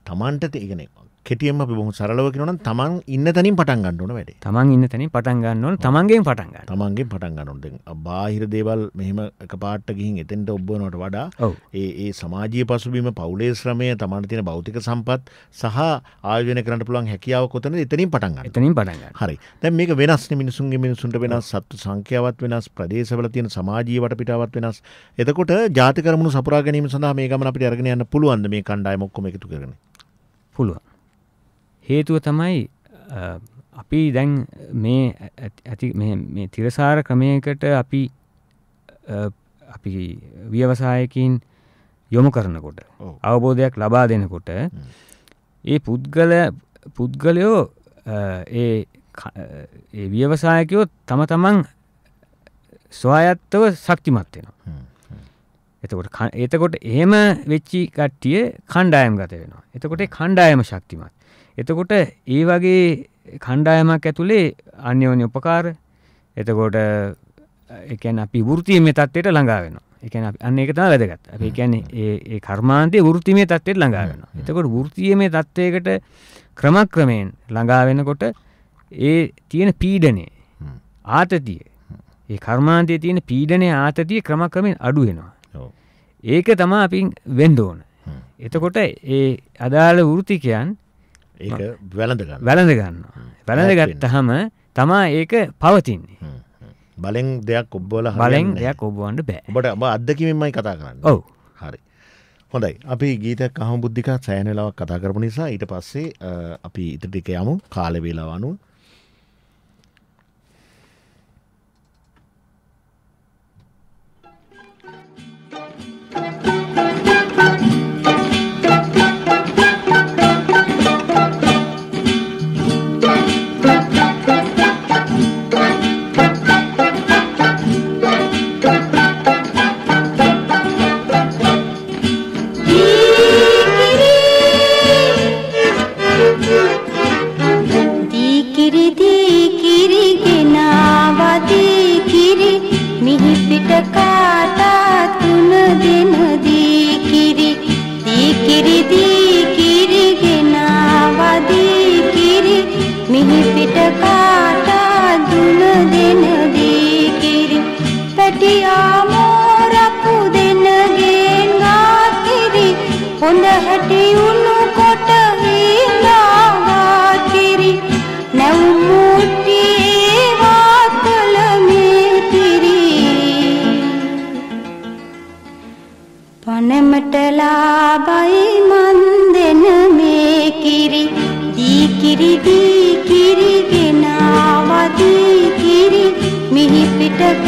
තමන්ට ඒ කියන්නේ කෙටියම අපි බොහොම සරලව කියනවා නම් තමන් ඉන්න තැනින් පටන් ගන්න ඕන වැඩේ. තමන් ඉන්න තැනින් පටන් ගන්න ඕන තමන්ගෙන් පටන් ගන්න. තමන්ගෙන් පටන් ගන්න ඕන. දැන් බාහිර දේවල් මෙහෙම එකපාරට ගිහින් එතෙන්ට ඔබවනවට වඩා ඒ ඒ සමාජීය පසුබිම පවුලේ ශ්‍රමය තමන්ට තියෙන භෞතික සම්පත් සහ ආයෝජනය කරන්න පුළුවන් හැකියාව කොතනද එතනින් පටන් ගන්න. එතනින් පටන් ගන්න. හරි. දැන් මේක වෙනස්නේ මිනිසුන්ගේ මිනිසුන්ට වෙනස් සත්තු සංඛ්‍යාවත් වෙනස් ප්‍රදේශවල තියෙන සමාජීය වටපිටාවත් වෙනස්. එතකොට ජාති කරමුණු සපුරා ගැනීම සඳහා මේ ගමන අපිට අරගෙන යන්න පුළුවන්ද මේ කණ්ඩායම ඔක්කොම එකතු කරගෙන? පුළුවන්. හේතුව තමයි අපි දැන් මේ ඇති මේ තිරසාර ක්‍රමයකට අපි අපි ව්‍යවසායකින් යොමු කරනකොට අවබෝධයක් ලබා දෙනකොට ඒ පුද්ගල පුද්ගලයෝ ඒ ව්‍යවසායකයෝ තම තමන් ස්වායත්තව ශක්තිමත් වෙනවා එතකොට එතකොට එහෙම වෙච්චි කට්ටිය කණ්ඩායම් ගත වෙනවා එතකොට කණ්ඩායම ශක්තිමත් එතකොට ඒ වගේ කණ්ඩායමක් ඇතුළේ අන්‍යෝන්‍ය උපකාර එතකොට එකැන අපි වෘතියමේ තත්වයට ළඟාවෙන එකන අන්න එක තම වැදගත් අප කියන්නේ ඒ කර්මාන්තය වෘතිමය තත්වයට ළඟාවෙන එතකොට වෘතියමේ තත්ත්වයකට ක්‍රමක්‍රමයෙන් ළඟාවෙනකොට ඒ තියෙන පීඩනේ ආතතිය ඒ කර්මාන්තය තියෙන පීඩනය ආතතිය ක්‍රමක්‍රමෙන් අඩුවෙනවා ඒක තමා අපි වෙන්ඩෝන එතකොට ඒ අදාළ වෘතිකයන් ඒ වැලඳගන්න වැලඳ ගන්න වැලඳ ගත්ත හම තමා ඒක පවතින්නේ බලෙන් දෙයක් ඔබ්බෝල බලෙන් දෙයක් ඔබ්බුවන්ට බෑ ඔබට ඔබ අදකිමින්මයි කතා කරන්න ඔව හරි හොඳයි අපි ගීතක් අහම බුද්ධික සෑනලාවක් කතා කරපු නිසා ඊට පස්සේ අපි ඉතිටික යමු කාලවේලාවනුව गिटक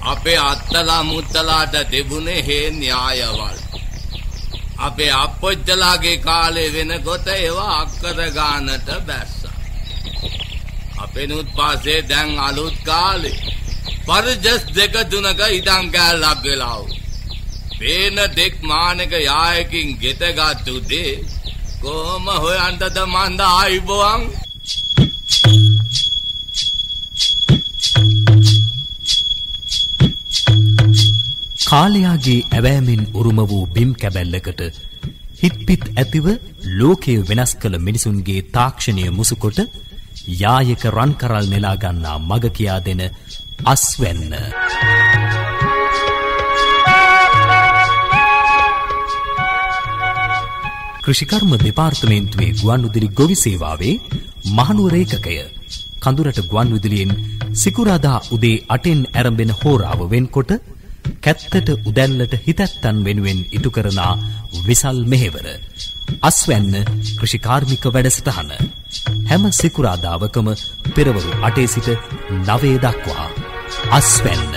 අපේ අත්තලා මුත්තලාට තිබුණේ හේ න්‍යායවල්. අපේ අපොච්චලාගේ කාලේ වෙනකොට ඒවා අක්කර ගානට බැස්සා. අපෙනුත් පාසේ දැන් අලුත් කාලේ පරජස් දෙක තුනක ඉඩම් කෑල්ලක් වෙලා වූ. පේන දෙක් මානක යායකින් ගෙතගත්තු දේ කොහොම හොයන්ටද මන්ද ආයිබුවන්? කාලයාගේ ඇවෑමෙන් උරුම වූ බිම් කැබැල්ලකට හිත්පිත් ඇතිව ලෝකය වෙනස් කළ මිනිසුන්ගේ තාක්ෂණය මුසුකොට යායක රන්කරල් නෙලාගන්නා මග කියා දෙන අස්වැන්න. කෘෂිකර්ම දෙපාර්තමේන්තුවේ ගුවන්විදුලි ගොවි සේවාවේ මහනුවර ඒකකය කඳුරට ගුවන්විදුලියෙන් සිකුරාදා උදේ 8න් ආරම්භෙන හෝරාව වෙනකොට කැත්තට උදැල්ලට හිතැත්තන් වෙනුවෙන් ඉටු කරනා විසල් මෙහෙවර. අස්වැන්න කෘෂිකාර්මික වැඩසටහන. හැම සිකුරාදාවකම පෙරවරු අටේ සිට නවේ දක්වා. අස්වැන්න.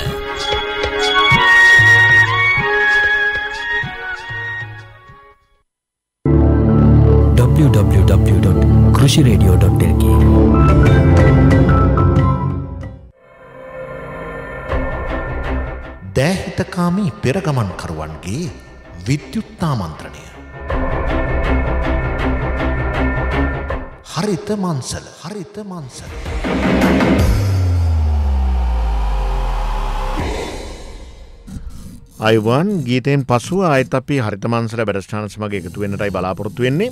www.krushiradio.lk දෑහිතකාමී පෙරගමන්කරුවන්ගේ විද්‍යුත්තාමන්ත්‍රණය. හරිත මන්සල හරිත මන්සල. අයිවන් ගීතයෙන් පසුව අයත් අපි හරිතමන්සර බැරස්ඨානස මගේ එකතු වෙන්නටයි බලාපොරොත්තු වෙන්නේ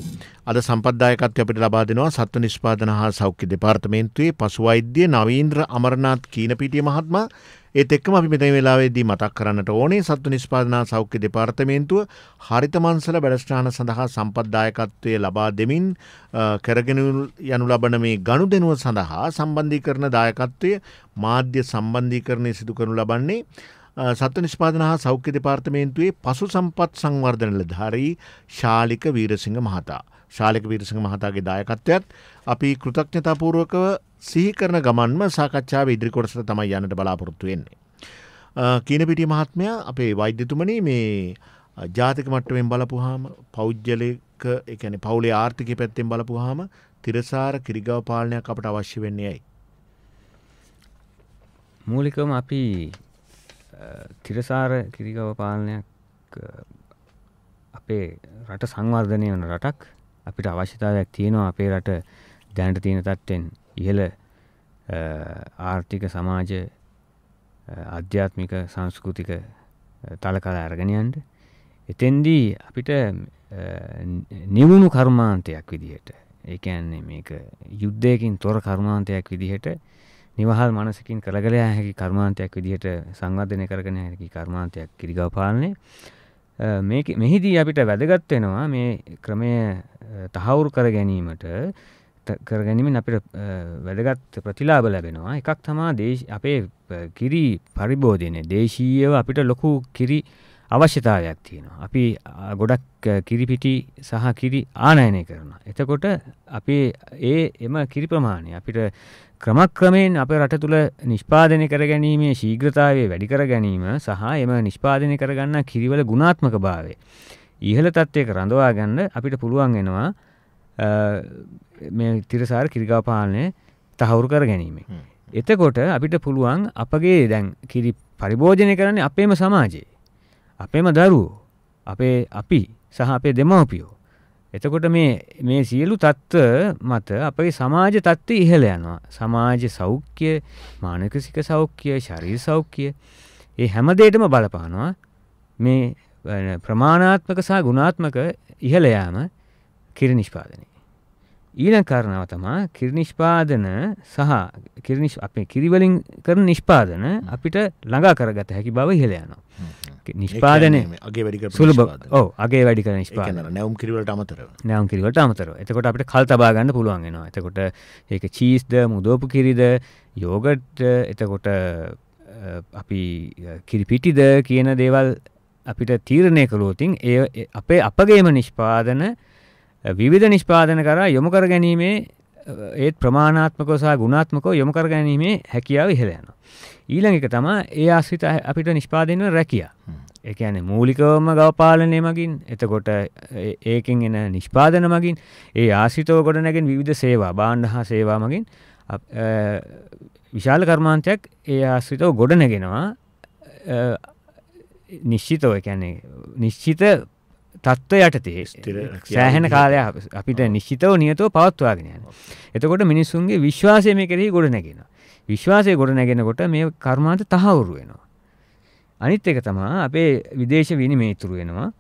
අද සම්පදදායකත් අපිට ලබා දෙනවා සත්ව නිෂ්පාදන හා සෞඛ්‍ය දෙපාර්තමේන්තුවේ පසු අෛද්‍ය නවීන්ද්‍ර අමරණාත් කීනපිටිය මහත්මා ඒත් එක්කම අපි මෙතන වෙලාවේදී මතක් කරන්නට ඕනේ සත්ව නිෂ්පාදනා සෞඛ්‍ය දෙපාර්තමේන්තුව හරිතමන්සල බැලස්ටාන සඳහා සම්පත්දායකත්වය ලබා දෙමින් කරගෙන යනු ලබන මේ ගනුදෙනුව සඳහා සම්බන්ධීකරන දායකත්වය මාධ්‍ය සම්බන්ධීකරණය සිදු කරනු ලබන්නේ සත්ව නිෂ්පාදන හා සෞඛ්‍ය දෙපාර්තමේන්තුවේ පසු සම්පත් සංවර්ධනල ධාරී ශාලික වීරසිංහ මහතා. ශාලික වීරසිංහ මහතාගේ දායකත්වයත් අපි කෘතඥතාපූර්ුවකව සිහිකරන ගමන්ම සාකච්ඡාව ඉදිරිකොටසට තමයි යනට බලාපොරොත්තු වෙන්නේ. කීනපිටි මහත්මය අපේ වෛද්‍යතුමන මේ ජාතික මට්ටුවෙන් බලපුහාම පෞද්ගලක එකන පවුලේ ආර්ථික පැත්තෙන් බලපුහාම තිරසාර කිරිගව පාලනයක් අපට අවශ්‍ය වෙන්නේ ඇයි. මූලිකම අපි තිරසාර කිරිකව පාලනයක් අපේ රට සංවර්ධනය වන රටක් අපිට අවශ්‍යතාවයක් තියෙනවා අපේ රට දැනට තියෙන තත්ත්වෙන් ඉහළ ආර්ථික සමාජ අධ්‍යාත්මික සංස්කෘතික තල කලා අරගෙනයන්ට එතෙන්දී අපිට නිවුණු කර්මාන්තයක් විදිහට ඒකන්නේ මේක යුද්ධයකින් තොර කර්මාන්තයක් විදිහට නිවහල් මනසකින් කරගලයා හැකි කර්මාන්තයක් විදිහට සංවර්ධනය කරගෙන හැකි කර්මාන්තයක් කිරිගවපාලනය මෙහිදී අපිට වැදගත්වෙනවා මේ ක්‍රමය තහවුරු කර ගැනීමට කරගැනීමෙන් අපිට වැදගත් ප්‍රතිලාබ ලැබෙනවා එකක් තමා දේශ අපේ කිරි පරිබෝධනය දේශීයව අපිට ලොකු කිරි අවශ්‍යතාවයක් තියෙනවා අපි ගොඩක් කිරිපිටි සහ කිරි ආනයනය කරන එතකොට අපේ ඒ එම කිරි ප්‍රමාණය අපිට ක්‍රමක්‍රමයෙන් අප රට තුළ නිෂ්පාදනය කරගැනීමේ ශීග්‍රතාවේ වැඩිකර ගැනීම සහ එම නිෂ්පාදනය කරගන්න කිරිවල ගුණාත්මක භාවේ. ඉහළ තත්ත්වයක රඳවා ගන්න අපිට පුළුවන් එෙනවා තිරසාර කිරිගාපාලනය තහවුරු කර ගැනීම. එතකොට අපිට පුළුවන් අපගේ දැන් කිරි පරිභෝජනය කරන්නේ අපේම සමාජයේ. අපේම දරුවෝ අපේ අපි සහ අපේ දෙමවපියෝ එතකොට මේ මේ සියලු තත්ත්ව මත අපේ සමාජ තත්ත්ව ඉහළ යනවා. සමාජ සෞඛ්‍ය, මානසික සෞඛ්‍ය, ශරීර සෞඛ්‍ය ඒ හැම දෙයකම බලපානවා. මේ ප්‍රමාණාත්මක සහ ගුණාත්මක ඉහළ යාම කිරි නිෂ්පාදනයේ ඊළඟ කරනාව තමා කිරිනිෂ්පාදන සහ කිරිනිෂ් අපේ කිරිවලින් කරන නිෂ්පාදන අපිට ළඟා කරගත හැකි බව ඉහලයනවා. නිෂ්පාදනය සුළු ඕ අගේ වැඩි කර නිෂ්පාන නැවම් කිරිවලට අමතර නැවම් කිරිවලට අමතර එතකොට අපිට කල් තබාගන්න පුළුවන්ගෙනවා එතකොට ඒක චීස්ද මුදෝපු කිරිද යෝගට් එතකොට අපි කිරිපිටිද කියන දේවල් අපිට තීරණය කළෝතින් ඒ අපේ අපගේම නිෂ්පාදන විවිධ නිෂ්පාදන කර යොමු කර ගැනීමේ ඒත් ප්‍රමාණාත්මකෝ සහ ගුණාත්මකෝ යොමු කර ගැනීමේ හැකියාව ඉහළ යනවා. ඊළඟ එක තමයි ඒ ආශ්‍රිත අපිට නිෂ්පාදනය රැකියා. ඒ කියන්නේ මූලිකවම ගවපාලනය මගින් එතකොට ඒකෙන් එන නිෂ්පාදන මගින් ඒ ආශ්‍රිතව ගොඩනැගෙන විවිධ සේවා භාණ්ඩ හා සේවා මගින් විශාල කර්මාන්තයක් ඒ ආශ්‍රිතව ගොඩනැගෙනවා නිශ්චිතව කියන්නේ නිශ්චිත තත්ත්ව යටතේ සෑහෙන කාලයක් අපිට නිශ්චිතව නියතව පවත්වාගෙන යන. එතකොට මිනිස්සුන්ගේ විශ්වාසය මේ කෙරෙහි ගොඩ නැගෙන. විශ්වාසය ගොඩ නැගෙනකොට මේ කර්මාන්ත තහවුරු වෙනවා. අනිත් එක තමා අපේ විදේශ විනිමේ ඉතුරු වෙනවා.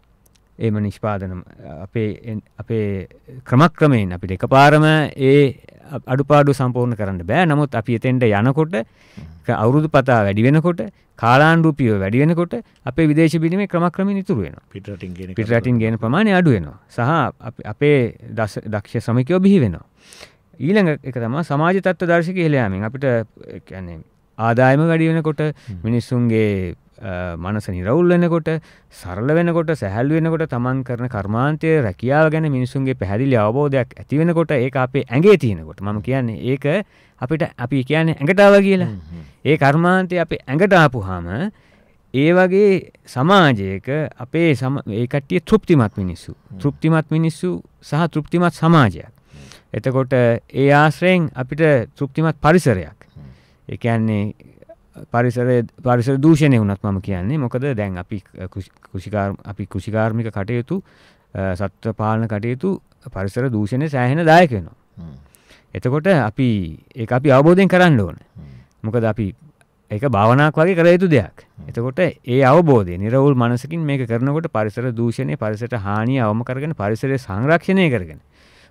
ඒම නිෂ්පාදන අපේ අපේ ක්‍රමක්‍රමයෙන් අපිට එකපාරම ඒ අඩුපාඩු සම්පූර්ණ කරන්න බෑ නමුත් අපි එතෙන්ට යනකොට අවුරුදු පතා වැඩි වෙනකොට කාලාණ්ඩුපියව වැඩි වෙනකොට අපේ විදේශ බිනිීමේ ක්‍රමක්‍රම නිතුරුවෙන පිටරටින් ගෙන ප්‍රමාණය අඩුවෙනවා සහ අපේ දක්ෂ සමිකයෝ බිහි වෙනවා. ඊළඟ එක තම සමාජ තත්ව දර්ශක හෙලයාමින් අපිට ආදායම වැඩි වෙනකොට මිනිස්සුන්ගේ මනස නිරවුල් වෙනකොට සරල වෙනකොට සැහැල් වෙනකොට තමන් කරන කර්මාන්තය රැකියාව ගැන මිනිසුන්ගේ පැහැදිලි අවබෝධයක් ඇති වෙනකොට ඒ අපේ ඇගේ තියෙනකොට මම කියන්නේ ඒක අපිට අපි කියන්නේ ඇඟටාව කියලා ඒ කර්මාන්තය අපේ ඇඟටාපු හාම ඒ වගේ සමාජයක අපේ ඒකටිය තෘප්තිමත් මිනිස්සු තෘප්තිමත් මිනිස්සු සහ තෘප්තිමත් සමාජයක් එතකොට ඒ ආශ්‍රයෙන් අපිට තෘප්තිමත් පරිසරයක් එකන්නේ පරිසරය පරිසර දූෂණය වුණත් මම කියන්නේ මොකද දැන් අපි අපි කෘෂිකාර්මික කටයුතු සත්ව පාලන කටයුතු පරිසර දූෂණය සෑහෙන දායකෙනවා. එතකොට අපි ඒ අපි අවබෝධයෙන් කරන්න ඕන. මොකද අපි ඒක භාවනාවක් වගේ කර යුතු දෙයක්. එතකොට ඒ අවබෝධය නිරවුල් මනසකින් මේක කරනකොට පරිසර දූෂණය පරිසරට හානිය අවම කරගෙන පරිසරය සංරක්ෂණය කරගෙන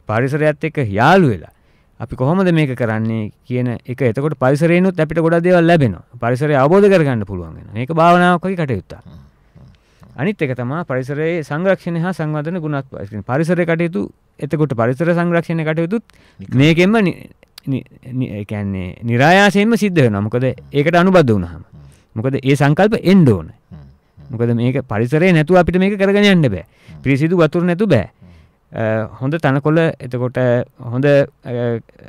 පරිසරයත් එක්ක යාළු වෙලා අපි කොහොමද මේක කරන්නේ කියන එක එතකොට පරිසරයනුත් අපිට ගොඩක් දේවල් ලැබෙනවා පරිසරය අවබෝධ කරගන්න පුළුවන් වෙනවා මේක භාවනාවක් වගේ කටයුත්තක් අනිත් එක තමයි පරිසරයේ සංරක්ෂණය හා සංවර්ධන ගුණත් පරිසරය කටයුතු එතකොට පරිසර සංරක්ෂණය කටයුතුත් මේකෙන්ම කියන්නේ નિરાයාසයෙන්ම සිද්ධ වෙනවා මොකද ඒකට අනුබද්ධ වුණාම මොකද ඒ සංකල්ප එන්න ඕනේ මොකද මේක පරිසරේ නැතුව අපිට මේක කරගෙන යන්න බෑ. පිරිසිදු වතුර නැතුව බෑ. හොඳ තැනකොල එතකොට හොඳ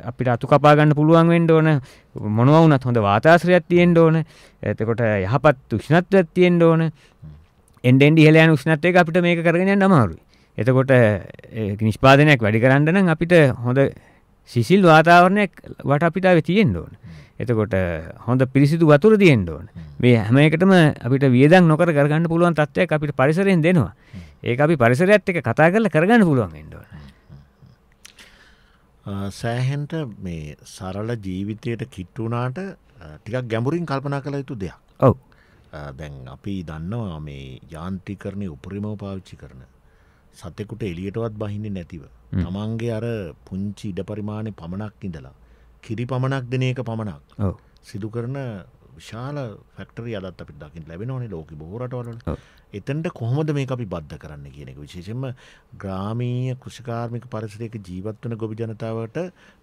අපිට අතු කපාගන්න පුළුවන් වෙන්ඩ ඕන මොනව වුනත් හොඳ වාතාශ්‍රයක් තියෙන් ඕන එතකොට යහපත් තුෂ්ණත්වයක් තියෙන් ඕන එන්ඩෙන්ඩි හලයන් උෂ්ණත්වය අපිට මේක කරගෙන නමාරුයි එතකොට නිෂ්පාදනයක් වැඩි කරන්නන අපිට හොඳ සිසිල් වාතාවරණයක් වට අපිට අව තියෙන් ඕන එතකොට හොඳ පිරිසිදු වතුර තියෙන්ඩ ඕන මේ හැම එකටම අපිට වියදක් නොකර කරගන්න පුළුවන් තත්වයක් අපිට පරිසරයෙන් දෙනවා ඒක අපි පරිසරයක්ත් එක කතා කරල කරගන්න පුළුවන් ෙන්ඩ සෑහෙන්ට මේ සරල ජීවිතයට කිට්ටුනාට ටිකක් ගැඹුරින් කල්පනා කළ යුතු දෙයක් ඔව බැන් අපි දන්නවා මේ යාන්ත්‍රිකරණය උපරිමව පාවිච්චි කරන සතෙකුට එලියටවත් බහින්නේ නැතිව තමන්ගේ අර පුංචි ඉඩ පරිමාණය පමණක් ඉඳලා කිරි පමණක් දෙන එක පමණක් සිදු කරන විශාල ෆෙක්ටරි අදත් අපිට දකිින් ලැබෙනවනේ ලෝක බෝරටවල එතන්ට කොහොමද මේ අපි බද්ධ කරන්න කියනෙක විශේෂෙන්ම ග්‍රාමීය කෘෂිකාර්මික පරිසරයක ජීවත්වන ගොබි ජනතාවට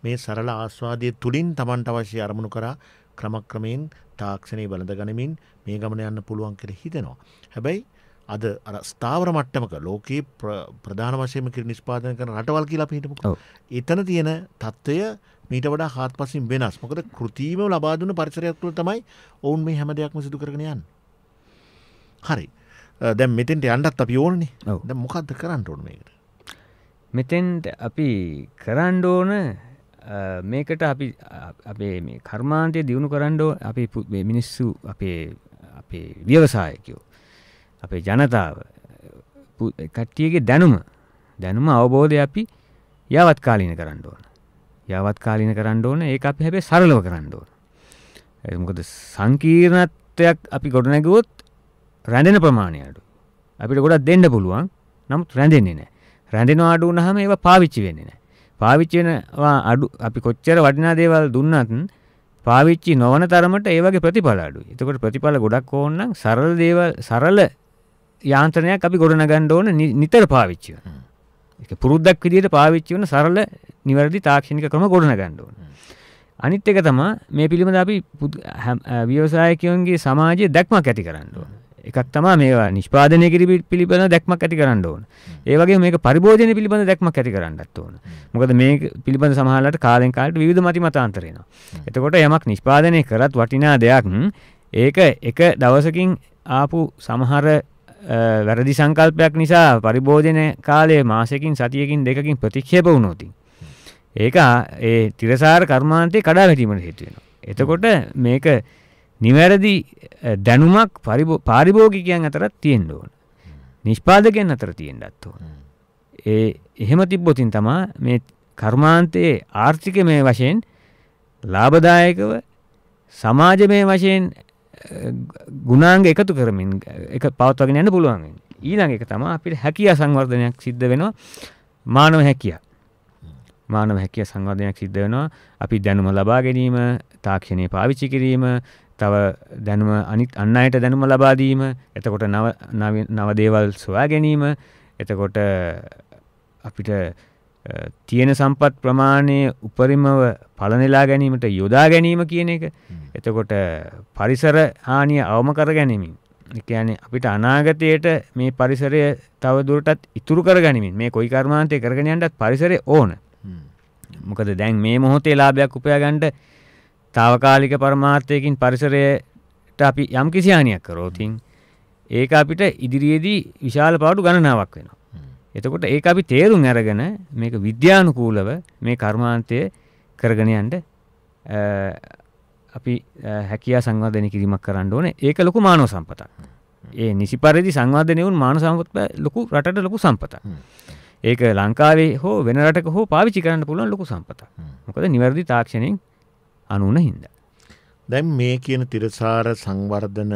මේ සරල ආස්වාදය තුළින් තමන්ට අවශ්‍ය අරමුණු කරා ක්‍රමක්‍රමයෙන් තාක්ෂණය බලඳ ගනිමින් මේ ගමන යන්න පුළුවන් කර හිතෙනවා. හැබැයි අද ස්ථාවර මට්ටමක ලෝකයේ ප්‍රධාන වශයම කිර නිස්පාදන කන රටවල් කියලා පිහිටමු එතන තියෙන තත්ත්වය මීට වඩා හත් පසින් වෙනස් මොකද කෘතිීම ලබාදුන පරිසරයක් තුළ තමයි ඔවුන් මේ හැම දෙයක්ම සිදු කරගෙනයන්. හරි දැම් මෙතෙන්ට අන්ඩත් අපි ඕනේ ද මොකක්ද කරන්න ඕන මේකට මෙතෙන්ට අපි කරන්න ඕන මේකට අපි අපේ මේ කර්මාන්තය දියුණු කරන්නඩෝ අපි මිනිස්සු අපේ අපේ ව්‍යවසායකෝ අපේ ජනතාව කට්ටියගේ දැනුම දැනුම අවබෝධය අපි යවත් කාලීන කරන්න ඕන යවත් කාලීන කරන්න ඕන ඒ අපි හැබේ සරලව කරන්න ඕන මොකද සංකීර්ණත්වයක් අපි ගොඩනැගුවොත් රැඳෙන ප්‍රමාණය අඩු. අපිට ගොඩක් දෙන්න පුළුවන් නමුත් රැඳෙන්නේ නෑ. රැඳෙන අඩු වුණාම ඒවා පාවිච්චි වෙන්නේ නෑ. පාවිච්චි වෙනවා අඩු අපි කොච්චර වටිනා දේවල් දුන්නත් පාවිච්චි නොවන තරමට ඒ වගේ ප්‍රතිඵල අඩුයි. එතකොට ප්‍රතිඵල ගොඩක් ඕන නම් සරල දේවල් සරල යාන්ත්‍රණයක් අපි ගොඩනගන්න ඕන නිතර පාවිච්චි වෙනවා. ඒක පුරුද්දක් විදිහට පාවිච්චි වෙන සරල නිවැරදි තාක්ෂණික ක්‍රම ගොඩනගන්න ඕන. අනිත් එක තමයි මේ පිළිබඳ අපි ව්‍යවසායකයන්ගේ සමාජයේ දැක්මක් ඇති කරන්න ඕන. එකක් තමා මේවා නිෂ්පාදනය කිරි පිළිබඳ දැක්මක් ඇති කරන්න ඕන. ඒ වගේ මේක පරිභෝජනය පිළිබඳ දැක්මක් ඇති කරන්නත් ඕන. මොකද මේ පිළිබඳ සමහරලාට කාලෙන් කාලට විවිධ මති මතාන්තර එනවා. එතකොට යමක් නිෂ්පාදනය කරත් වටිනා දෙයක් ඒක එක දවසකින් ආපු සමහර වැරදි සංකල්පයක් නිසා පරිභෝජන කාලයේ මාසයකින් සතියකින් දෙකකින් ප්‍රතික්ෂේප වුණොතින්. ඒක ඒ තිරසාර කර්මාන්තය කඩා වැටීමට හේතුවෙනවා. එතකොට මේක නිවැරදි දැනුමක් පාරිභෝගිකයන් අතරත් තියෙන්ඩ ඕන නිෂ්පාදකෙන් අතර තියෙන්ටත් ඕන ඒ එහෙම තිබ්බොතින් තමා මේ කර්මාන්තයේ ආර්ථික මේ වශයෙන් ලාබදායකව සමාජ මේ වශයෙන් ගුණාංග එකතු කරමින් එක පවත්වගෙන යන්න පුළුවන් ඊළඟ එක තමා අපිට හැකිය සංවර්ධනයක් සිද්ධ වෙනවා මානව හැකියා මානව හැකිය සංවර්ධනයක් සිද්ධ වෙනවා අපි දැනුම ලබා ගැනීම තාක්ෂණය පාවිච්චි කිරීම තව දැනුම අනිත් අන්න අයට දැනුම ලබාදීම එතකොට නවදේවල් සොයා ගැනීම එතකොට අපිට තියෙන සම්පත් ප්‍රමාණය උපරිමව පලනෙලා ගැනීමට යොදා ගැනීම කියන එක එතකොට පරිසර හානිය අවම කර ගැනීමින් එකන අපිට අනාගතයට මේ පරිසරය තවදුරටත් ඉතුරු කර ගනිමින් මේ කොයි කර්මාන්තය කරගෙනයන්ටත් පරිසරය ඕන මොකද දැන් මේ මොහොතේ ලාභයක් උපයාගන්ට තාවකාලික පරමාර්ථයකින් පරිසරයට අපි යම් කිසියානයක් කරෝතින් ඒක අපිට ඉදිරියේදී විශාල පාඩු ගණනාවක් වෙනවා. එතකොට ඒ අපි තේරුම් ඇරගෙන මේක විද්‍යානුකූලව මේ කර්මාන්තය කරගෙනයන්ට අපි හැකයා සංවාධනය කිරීමක් කරන්න ඕන ඒක ලොකු මානව සම්පතක්. ඒ නිසි පරිදි සංවාධනයවුන් මාන සම්පත් ලොකු රට ලොකු සම්පතක්. ඒක ලංකාවේ හෝ වෙනරට හෝ පාවිචි කරන්න පුළුවන් ලොකු සම්පතක් මොකද නිවැරදි තාක්ෂණයෙන් අනුන හින්ද. දැන් මේ කියන තිරසාර සංවර්ධන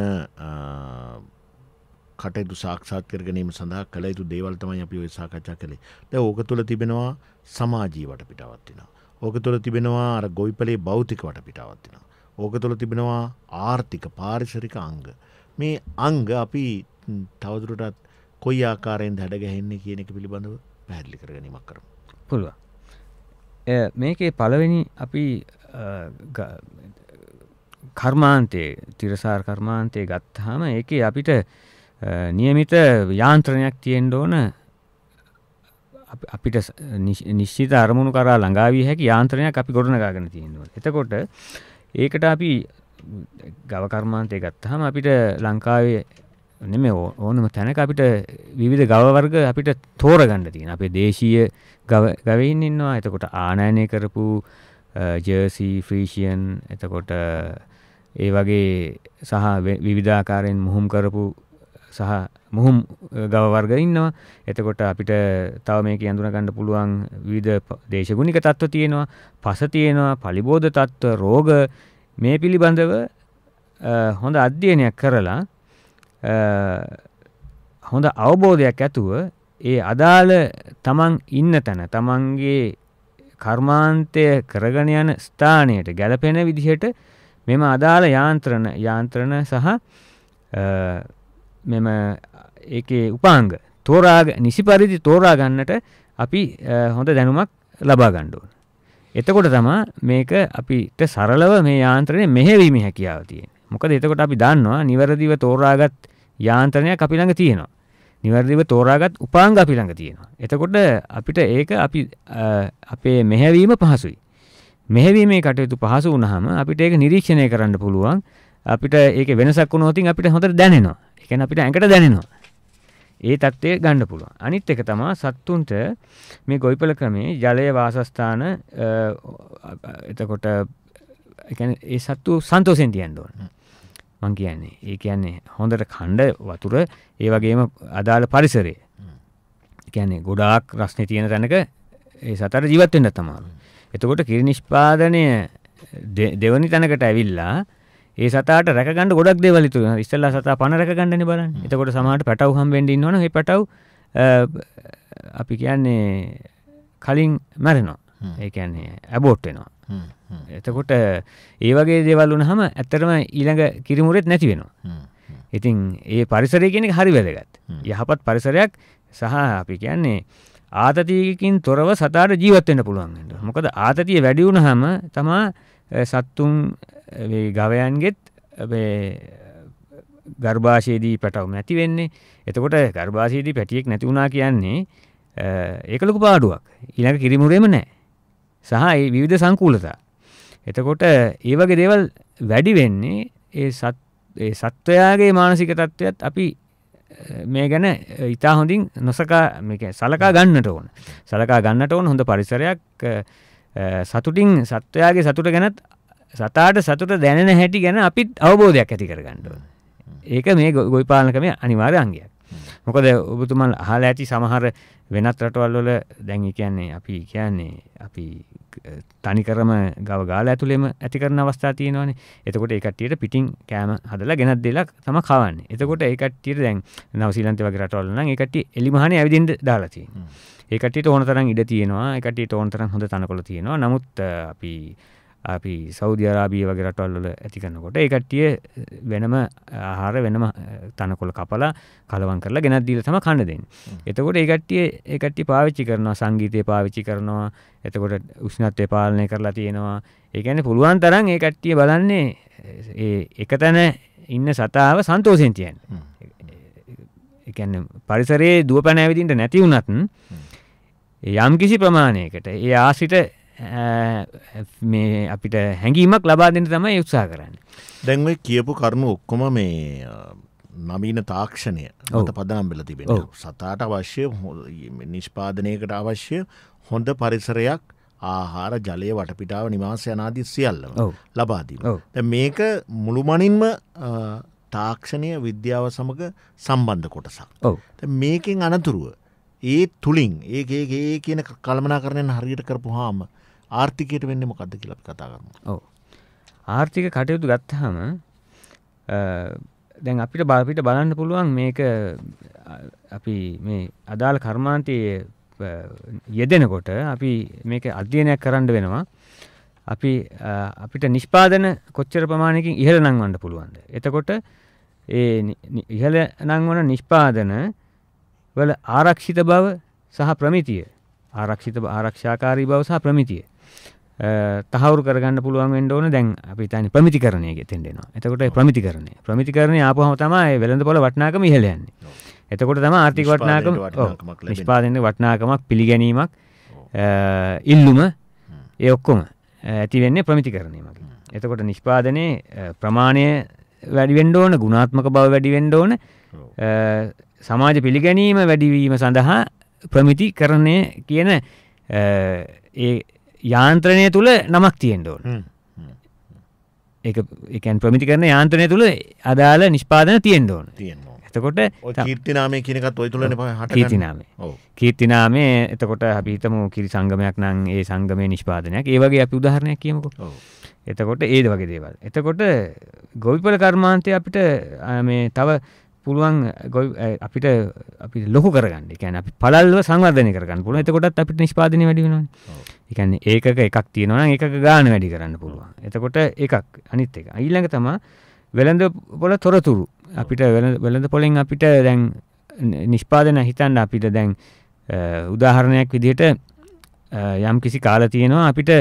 කටයුතු සාක්ෂාත් කර ගැනීම සඳහා කළ යුතු දේවල් තමයි අපි ඔය සාකච්ඡා කළේ. දැන් ඕක තුල තිබෙනවා සමාජීය වටපිටාවක් තියෙනවා. ඕක තුල තිබෙනවා අර ගොවිපලේ භෞතික වටපිටාවක් තියෙනවා. ඕක තුළ තිබෙනවා ආර්ථික පාරිසරික අංග. මේ අංග අපි තවදුරටත් කොයි ආකාරයෙන් හැඩ ගැහෙන්නේ කියන එක පිළිබඳව පැහැදිලි කර ගැනීමක් කරම. පුළුව. මේකේ පළවෙනි අපි කර්මාන්තයේ තිරසාර කර්මාන්තය ගත්තාම ඒක අපිට නියමිත යාන්ත්‍රණයක් තියෙන්ඩ ඕන අපිට නිශ්චිත අරමුණු කරා ළඟාවී හැකි යාන්ත්‍රණයක් අපි ගොඩනගාගෙන තියෙනවා. එතකොට ඒකට අපි ගවකර්මාන්තය ගත්තහම අපිට ලංකාවේ නෙම ඕනම තැනක අපිට විවිධ ගවවර්ග අපිට තෝරගන්න තියෙන අපේ දේශීය ගවයින් ඉන්නවා එතකොට ආනයනය කරපු ජර්සී uh, ෆ්‍රීෂියන් එතකොට uh, ඒ වගේ සහ විවිධාකාරයෙන් මුහුම් කරපු සහ මුහුම් uh, ගවවර්ග ඉන්නවා එතකොට අපිට තව මේක අඳුනගන්න පුළුවන් විවිධ දේශගුණික තත්ත්ව තියෙනවා පස තියෙනවා පලිබෝධ තත්ත්ව රෝග මේ පිළිබඳව හොඳ අධ්‍යයනයක් කරලා හොඳ අවබෝධයක් ඇතුව ඒ අදාළ තමන් ඉන්න තැන තමන්ගේ කර්මාන්තය කරගෙන යන ස්ථානයට ගැලපෙන විදිහට මෙම අදාළ යාන්ත්‍රණ යාන්ත්‍රණ සහ මෙම ඒ උපාංග තෝරා නිසි පරිදි තෝරා ගන්නට අපි හොඳ දැනුමක් ලබා ගණ්ඩුවන්. එතකොට තමා මේක අපිට සරලව මේ යාන්ත්‍රණය මෙහෙවීම හැකියාව තියෙන මොකද එතකොට අපි දන්නවා නිවැරදිව තෝරාගත් යාන්ත්‍රණයක් අපි ළඟ තියෙනවා නිවැරදිව තෝරාගත් උපාංග අපි ළඟ තියෙනවා. එතකොට අපිට ඒක අපි අපේ මෙහැවීම පහසුයි. මෙහැවීමේ කටයුතු පහසු වුණාම අපිට ඒක නිරීක්ෂණය කරන්න පුළුවන්. අපිට ඒක වෙනසක් වුණොත් අපිට හොඳට දැනෙනවා. ඒ කියන්නේ අපිට ඇඟට දැනෙනවා. ඒ தත්ත්වය ගන්න පුළුවන්. අනිත් එක තමයි සත්තුන්ට මේ ගොවිපළ ක්‍රමේ ජලයේ වාසස්ථාන එතකොට ඒ කියන්නේ ඒ සත්තු සන්තෝෂෙන් තියන්න ඕනේ. මං කියන්නේ ඒ කියන්නේ හොඳට කණ්ඩ වතුර ඒ වගේම අදාළ පරිසරය කියන්නේ ගොඩාක් රස්නය තියෙන තැනක ඒ සතර ජීවත්වෙන්ට තමාරු එතකොට කිරි නිෂ්පාදනය දෙවනි තැනකට ඇවිල්ලා ඒ සතට රැකගන්න ගොඩක් දෙවලතු ඉස්සල්ල සතා පනරකගන්න බලන්න එතකොට සමට පැටව හම් වෙඩින් නොන පටව් අපි කියන්නේ කලින් මැරෙනවා ඒකන්නේ ඇබෝට් වෙනවා එතකොට ඒ වගේ දෙවල් වුණහම ඇත්තරම ඊළඟ කිරිමුරෙත් නැති වෙනවා ඉතින් ඒ පරිසරය කෙනෙ හරි වැදගත් යහපත් පරිසරයක් සහ අපි කියන්නේ ආතතියකින් තොරව සතාට ජීවත්වෙන්න පුළුවන්ට මොකද ආතතිය වැඩිවුණ හම තමා සත්තුන් ගවයන්ගෙත් ගර්භාෂයේදී පැටවුම ඇති වෙන්නේ එතකොට ගර්භාෂයේදී පැටියෙක් නැතිවුණා කියන්නේ ඒකලොකු පාඩුවක් ඉළඟ කිරිමුරේම නෑ සහ විවිධ සංකූලතා. එතකොට ඒ වගේ දේවල් වැඩි වෙන්නේ ඒ සත්වයාගේ මානසික තත්ත්වයත් අපි මේ ගැන ඉතා හොඳින් නොසකා සලකා ගන්නට ඕන සලකා ගන්නට ඕන හොඳ පරිසරයක් සතුටින් සත්වයාගේ සතුට ගැනත් සතාට සතුට දැනෙන හැටි ගැන අපිත් අවබෝධයක් ඇති කරගන්නට ඕන ඒක මේ ගොයිපාලනකම අනිවාර්ය අංගයක් මොකද ඔබතුමල් අහල ඇති සමහර වෙනත් රටවල් වල දැන් කියන්නේ අපි කියන්නේ අපි තනිකරම ගව ගාල ඇතුළෙම ඇති කරන අවස්ථා තියෙනවානේ එතකොට ඒකට්ටියට පිටින් කෑම හදලා ගෙනත් දෙලා තම කවන්නේ එතකොට ඒකට්ටියට දැන් නවසීලන්තේ වගේ රටවල් නම් ඒකට්ටිය එලිමහනේ ඇවිදින්න දාලා තියෙනවා ඒකට්ටියට ඕන තරම් ඉඩ තියෙනවා ඒකට්ටියට ඕන තරම් හොඳ තනකොළ තියෙනවා නමුත් අපි අපි සෞදි අරාබිය වගේ රටවල්ල ඇතිකන්නකොට එකට්ටිය වෙනම ආහාර වෙනම තනකොළ කපලා කලවන් කරලා ගෙනත් දීල තම කණඩ දෙන්න. එතකොට ඒකට්ටිය එකට්ටි පාවිච්චි කරනවා සංගීතය පාවිච්චි කරනවා එතකොට උෂ්නත්වය පාලනය කරලා තියෙනවා ඒකැන පුළුවන් තරන් ඒකට්ටිය බලන්නේ එක තැන ඉන්න සතාව සන්තෝසින්තියන් එකන්න පරිසරයේ දුව පැනැවිදින්ට නැති වුනත්න් යම් කිසි ප්‍රමාණයකට ඒ ආසිට මේ අපිට හැඟීමක් ලබා දෙන්න තමයි උත්සා කරන්න. දැන්ව කියපු කරුණු ඔක්කොම මේ නමීන තාක්ෂණය ඔට පදනම් වෙල තිබෙන සතාට අවශ්‍ය නිෂ්පාදනයකට අවශ්‍ය හොඳ පරිසරයක් ආහාර ජලය වටපිටාව නිවාස යනාදී සියල්ල ලබාදීම. මේක මුළුමනින්ම තාක්ෂණය විද්‍යාව සමඟ සම්බන්ධ කොටසක්. මේකෙන් අනතුරුව ඒ තුළින් ඒ ඒ කියන කළමනා කරනය හරියට කරපු හාම ආර්ථිකයට වෙන්න මොකක්ද කියල කතා කරම ඕ ආර්ථික කටයුතු ගත්තහම දැන් අපිට බාපිට බලන්න පුළුවන් මේක අපි මේ අදාළ කර්මාන්තය යෙදෙනකොට අපි මේක අධ්‍යයනයක් කරන්න වෙනවා අපි අපිට නිෂ්පාදන කොච්චර ප්‍රමාණයකින් ඉහළ නංවන්න පුළුවන්ද. එතකොට ඒ ඉහළ නංවන නිෂ්පාදන වල ආරක්ෂිත බව සහ ප්‍රමිතිය ආරක්ෂිත ආරක්ෂාකාරී බව සහ ප්‍රමිතිය. තහවුරු කරගන්න පුළුවන් වෙන්න ඕන දැන් අපි තනි ප්‍රමිතිකරණය ගෙතෙන් දෙනවා. එතකොට ප්‍රමිතිකරණය. ප්‍රමිතිකරණය ආපුවම තමයි වෙළඳපොළ වටිනාකම ඉහළ යන්නේ. එතකොට තමයි ආර්ථික වටිනාකම නිෂ්පාදනයේ වටිනාකමක් පිළිගැනීමක් ඉල්ලුම ඒ ඔක්කොම ඇති වෙන්නේ ප්‍රමිතිකරණය මගින්. එතකොට නිෂ්පාදනයේ ප්‍රමාණය වැඩිවෙන්න ඕන ගුණාත්මක බව වැඩිවෙන්න ඕන සමාජ පිළිගැනීම වැඩිවීම සඳහා ප්‍රමිතිකරණය කියන ඒ යාන්ත්‍රණය තුළ නමක් තියෙන්ට ඕන එකන් ප්‍රමිති කරන යාන්ත්‍රණය තුළ අදාළ නිෂ්පාදන තියෙන් ඕන එතකොට කීර්තිනාමය කියනකත් ඔයි තුළන කීතිනාමේ කීර්තිනාමේ එතකොට අපිතම කිරි සංගමයක් නං ඒ සංගමය නිෂ්පාදනයක් ඒවගේ අපි උදාහරණයක් කියමකු එතකොට ඒද වගේ දේවල් එතකොට ගොවිපල කර්මාන්තය අපිට මේ තව පුළුවන් අපිට අපි ලොහු කරගන්න එකැන අපි පළල්ව සංවර්ධනය කරගන්න පුළුව එතකොටත් අපිට නිෂ්පාදනය වැඩිවෙනවා එකන්න ඒක එකක් තියෙනවා එක ගාන වැඩි කරන්න පුළුවන් එතකොට එකක් අනිත් එක ඊල්ලඟ තමා වෙළඳ පොල තොරතුරු අපිට වෙළඳ පොලෙන් අපිට දැන් නිෂ්පාදන හිතන්න අපිට දැන් උදාහරණයක් විදිහට යම් කිසි කාල තියෙනවා අපිට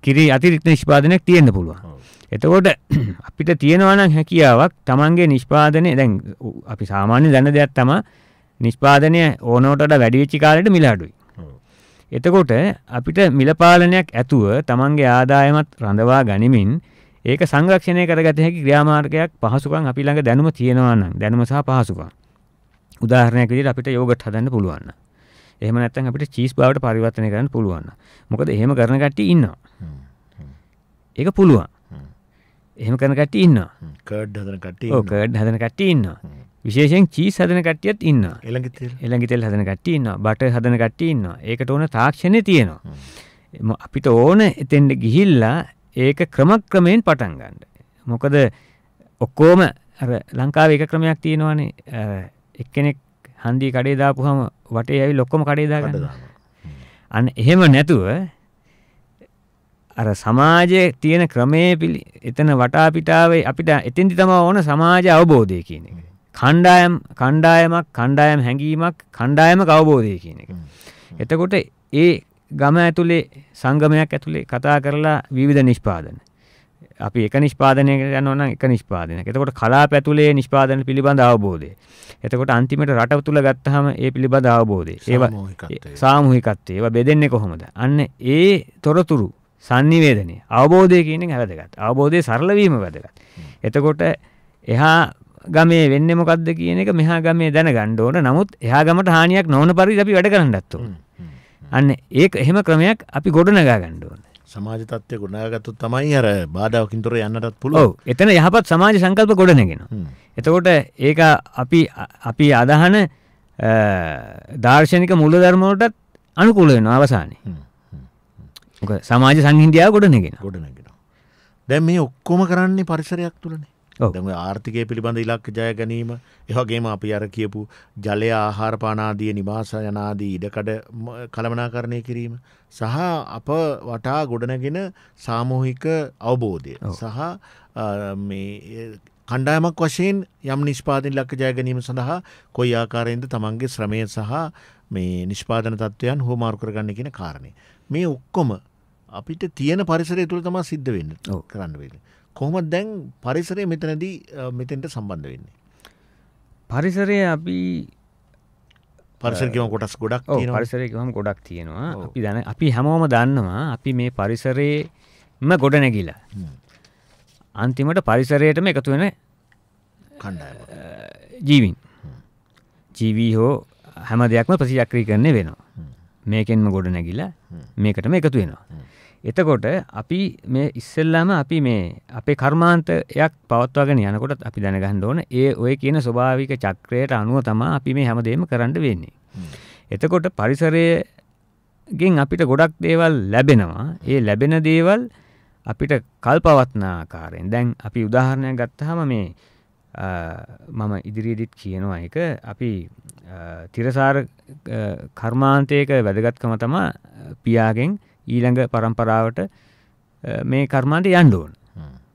කිරි අතිරික්ත නිෂ්පාදනයක් තියෙන්න්න පුළුවන් එතකොට [clears throat] අපිට තියෙනවනම් හැකියාවක් තමන්ගේ නිෂ්පාදනය දැන් අපි සාමාන්‍ය දැන දෙයක් තම නිෂ්පාදනය ඕනෝටට වැඩිවෙච්චි කාලට මිලාඩුයි. එතකොට අපිට මිලපාලනයක් ඇතුව තමන්ගේ ආදායමත් රඳවා ගනිමින් ඒක සංරක්ෂණය කරගත හැකි ක්‍රියාමාර්ගයක් පහසුකම් අපි ළඟ දැනුම තියෙනවනම් දැනුම සහ පහසුකම්. උදාහරණයක් විදිහට අපිට යෝගට් හදන්න පුළුවන්. එහෙම නැත්නම් අපිට චීස් බවට පරිවර්තනය කරන්න පුළුවන්. මොකද එහෙම කරන කට්ටිය ඉන්නවා. ඒක පුළුවන්. එහම කන කට ඉන්නවා කඩ් හදන කට කඩ් හදන කට ඉන්නවා විශේෂෙන් චීස් හදන කටියත් ඉන්න එළඟි තෙල් හදන කට ඉන්න බට හදන කට ඉන්න ඒකට ඕන තාක්ෂණය තියෙනවා අපිට ඕන එතෙන්ට ගිහිල්ලා ඒක ක්‍රමක්‍රමයෙන් පටන් ගන්න මොකද ඔක්කෝම ලංකාව එක ක්‍රමයක් තියෙනවානේ එක්කෙනෙක් හන්දී කඩේ දාපුහම වටේ ඇවි ලොක්කොම කඩේ දාගන්න අන්න එහෙම නැතුව අර සමාජයේ තියෙන ක්‍රමයේ පිළි එතන වටා පිටාවේ අපිට එතෙන්දි තමයි ඕන සමාජ අවබෝධය කියන එක. කණ්ඩායම් කණ්ඩායමක් කණ්ඩායම් හැඟීමක් කණ්ඩායමක අවබෝධය කියන එක. එතකොට ඒ ගම ඇතුලේ සංගමයක් ඇතුලේ කතා කරලා විවිධ නිෂ්පාදන. අපි එක නිෂ්පාදනයකට යනවා නම් එක නිෂ්පාදනයක්. එතකොට කලාප ඇතුලේ නිෂ්පාදන පිළිබඳ අවබෝධය. එතකොට අන්තිමට රට තුල ගත්තාම ඒ පිළිබඳ අවබෝධය. ඒවා සාමූහිකත්වය. ඒවා බෙදෙන්නේ කොහොමද? අන්න ඒ තොරතුරු සංනිවේදනය අවබෝධය කියන හැදගත් අවබෝධය සරලවීම වැදගත්. එතකොට එහා ගමේ වෙන්න මොකක්ද කියන එක මෙහා ගමේ දැන ගණ්ඩෝන නමුත් එහා ගමට හානියක් නොවන පරි අපි වැඩ කරන්නත්තු. අන්න ඒ එහෙම ක්‍රමයක් අපි ගොඩනගා ගණ්ඩුවන සමාජ තත්වය ගොඩාගත්තු තමයි අර බාධාවකින් තොර යන්නටත් පුළුව එතන යහපත් සමාජ සංකල්ප ගොඩනගෙන. එතකොට ඒක අපි අපි අදහන දර්ශනික මුල්ල ධර්මවලටත් අනුකූල වෙන අවසානය. සමාජ සංහින්දියාව ගොඩනගෙන ගොඩනගෙන දැන් මේ ඔක්කොම කරන්නේ පරිසරයක් තුළනේ දැම ආර්ථිකය පිළිබඳ ඉලක්ක ජය ගැනීම එහගේම අපි අර කියපු ජලය ආහාරපානාදිය නිවාස යනාදී ඉඩකඩ කළමනාකරණය කිරීම සහ අප වටා ගොඩනගෙන සාමූහික අවබෝධය සහ කණ්ඩායමක් වශයෙන් යම් නිෂ්පාතින් ලක්ක ජයගැනීම සඳහා කොයි ආකාරයෙන්ද තමන්ගේ ශ්‍රමය සහ මේ නිෂ්පාදන තත්ත්වයන් හෝමාරු කරගන්න කියෙන කාරණය. මේ ඔක්කොම අපිට තියෙන පරිසරය තුළ තමා සිද්ධ වෙන්න කරන්න වෙන. කොහොමත් දැන් පරිසරය මෙතනදී මෙතෙන්ට සම්බන්ධ වෙන්නේ. පරිසරය අපි පරිසරකම කොටස් ගොඩක් පරිසරයකම ගොඩක් තියෙනවා අපි දැන අපි හැමෝම දන්නවා අපි මේ පරිසරයේම ගොඩ නැගිලා අන්තිමට පරිසරයටම එකතු වෙන ජීවින් ජීවී හෝ හැම දෙයක්ම ප්‍රසිචක්‍රී කරන්නේ වෙනවා මේකෙන්ම ගොඩ නැගිලා මේකටම එකතු වෙනවා එතකොට අපි මේ ඉස්සෙල්ලාම අපි මේ අපේ කර්මාන්තයක් පවත්වාගෙන යනකොට අපි දැනගන්න ඕන ඒ ඔය කියන ස්වභාවික චක්‍රයට අනුව තමා අපි මේ හැමදේම කරන්න වෙන්නේ. එතකොට පරිසරයගෙන් අපිට ගොඩක් දේවල් ලැබෙනවා. ඒ ලැබෙන දේවල් අපිට කල්පවත්න ආකාරයෙන් දැන් අපි උදාහරණයක් ගත්තාම මේ මම ඉදිරියේදිත් කියනවා එක අපි තිරසාර කර්මාන්තයක වැදගත්කම තමා පියාගෙන් ඊළඟ පරම්පරාවට මේ කර්මාන්ට යන්න ඕන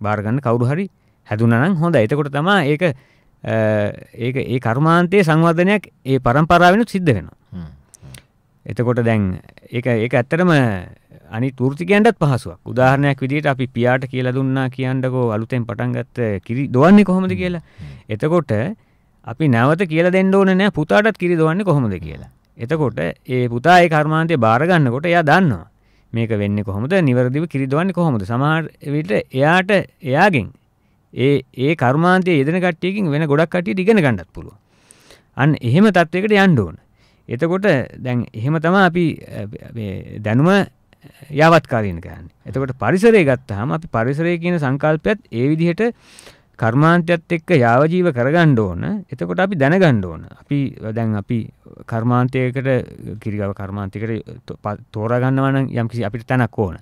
බාරගන්න කවුරු හරි හැදුනනම් හොඳ එතකොට තමා ඒක ඒ ඒ කර්මාන්තය සංවර්ධනයක් ඒ පරම්පරාවෙනුත් සිද්ධ වෙනවා එතකොට දැන් ඒ ඒ ඇත්තරම අනි තුෘතිකයන්ටත් පහසුවක් උදාහරණයක් විදිට අපි පියාට කියල දුන්නා කියන්නකෝ අලුතෙන් පටන්ගත්ත කිරි දොවන්නේ කොහොමද කියලා. එතකොට අපි නැවත කියල දෙන්නඕන නෑ පුතාටත් කිරි දොවන්නේ කොහොමද කියලා. එතකොට ඒ පුතා ඒ කර්මාන්තය භාරගන්නකොට එයා දන්නවා. මේක වෙන්න කොහොමද නිවරදිව කිරිදවන්නේ කොහොමද සමහරවිට එයාට එයාගෙන් ඒ ඒ කර්මාන්තය යෙදෙන කට්ටියකින් වෙන ගොඩක් කටිය ඉගෙන ගණඩත් පුළුව අන්න එහෙම තත්ත්වකට යන්න ඕන එතකොට දැන් එහෙම තම අපි දැනුම යවත්කාරයෙන් කරන්න එතකොට පරිසරය ගත්තහම අපි පරිසරය කියන සංකල්පයත් ඒ විදිහට කර්මාන්තයත් එක්ක යාවජීව කරගණ්ඩ ඕන එතකොට අපි දැනගණ්ඩ ඕන අපි දැන් අපි කර්මාන්තයකට කිරිගව කර්මාන්තිකට තෝරගන්නවන යම්කිසි අපිට තැනක් ඕන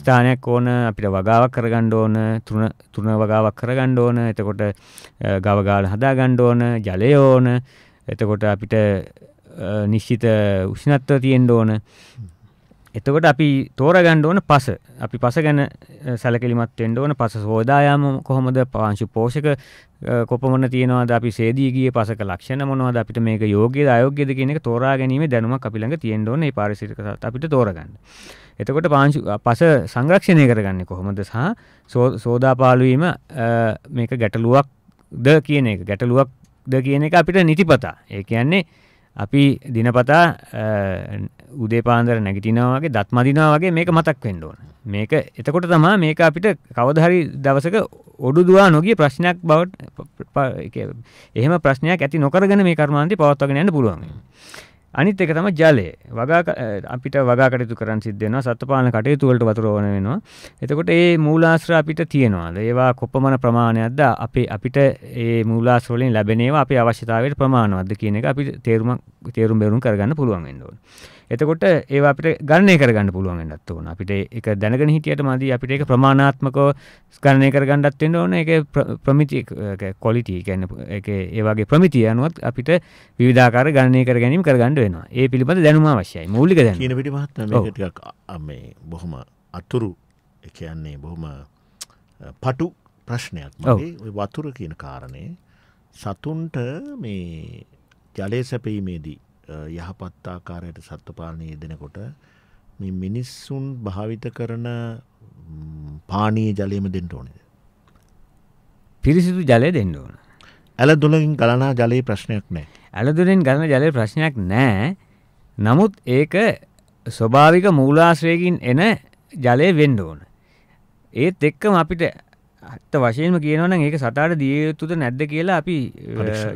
ස්ථානයක් ඕන අපිට වගාවක් කරගණ්ඩ ඕන තුන වගාවක් කරගණ්ඩ ඕන එතකොට ගවගාල හදාගණ්ඩ ඕන ජලය ඕන එතකොට අපිට නිශ්චිත උෂ්ණත්ව තියෙන්ඩ ඕන එතකොට අපි තෝරගන්න ඕන පස අපි පස ගැන සැලකිලිමත් වෙන්න ඕන පස සෝදායාම කොහොමද පාංශු පෝෂක කොපමණ තියෙනවාද අපි සේදී ගියේ පසක ලක්ෂණ මොනවද අපිට මේක යෝග්‍යද අයෝග්‍යද කියන එක තෝරා ගැනීමේ දැනුමක් අපි ළඟ තියෙන්න ඕන මේ පාරිසරික සත් අපිට තෝරගන්න. එතකොට පාංශු පස සංරක්ෂණය කරගන්නේ කොහොමද සහ සෝදාපාලුවීම මේක ගැටලුවක්ද කියන එක ගැටලුවක්ද කියන එක අපිට නිතිපතා. ඒ කියන්නේ අපි දිනපතා උදේ පාන්දර නැගිටිනවාගේ දත්මදිනාවගේ මේක මතක් වෙන්ඩෝන මේක එතකොට තමා මේක අපිට කවදහරි දවසක ඔඩු දවා නොගිය ප්‍රශ්නයක් බව් එහෙම ප්‍රශ්නයක් ඇති නොකරගෙන මේ කර්මාන්ති පවත්වගෙන යන්න පුළුවන් අනිත් එක තමයි ජලය. වගා අපිට වගා කටයුතු කරන්න සිද්ධ වෙනවා. සත්පාලන කටයුතු වලට වතුර ඕන වෙනවා. එතකොට මේ මූලාශ්‍ර අපිට තියෙනවාද? ඒවා කොපමණ ප්‍රමාණයක්ද? අපේ අපිට මේ මූලාශ්‍ර වලින් ලැබෙන ඒවා අපේ අවශ්‍යතාවයට ප්‍රමාණවත්ද කියන එක අපි තේරුම් තේරුම් බේරුම් කරගන්න පුළුවන් වෙන්න ඕනේ. එතකොට ඒ අපිට ගණය කරගන්න පුළුවන් වෙන්නත් ඕන අපිට එක දැනගෙන හිටියට මදි අපිට ඒක ප්‍රමාණාත්මකව ගණනය කරගන්නත් වෙන්න ඕන ඒක ප්‍රමිති කොලිටි කියන්නේ ඒක ඒ වගේ ප්‍රමිතිය අනුවත් අපිට විවිධාකාර ගණනය කර ගැනීම කරගන්න වෙනවා. ඒ පිළිබඳ දැනුම අවශ්‍යයි. මූලික දැනුම. කියන පිටි මහත්මයා මේක ටිකක් මේ බොහොම අතුරු ඒ කියන්නේ බොහොම පටු ප්‍රශ්නයක් මගේ ඔය වතුර කියන කාරණේ සතුන්ට මේ ජලය සැපීමේදී යහපත් ආකාරයට සත්වපාලනය යෙදෙනකොට මේ මිනිස්සුන් භාවිත කරන පානීය ජලයම දෙන්න ඕනේද? පිරිසිදු ජලය දෙන්න ඕන. ඇල දුලින් ගලනා ජලයේ ප්‍රශ්නයක් නැහැ. ඇල දුලින් ගලන ජලයේ ප්‍රශ්නයක් නැහැ. නමුත් ඒක ස්වභාවික මූලාශ්‍රයකින් එන ජලය වෙන්න ඕන. ඒත් එක්කම අපිට ඇත්ත වශයෙන්ම කියනවන ඒක සතාට දියයුතුද නැද්ද කියලා අපි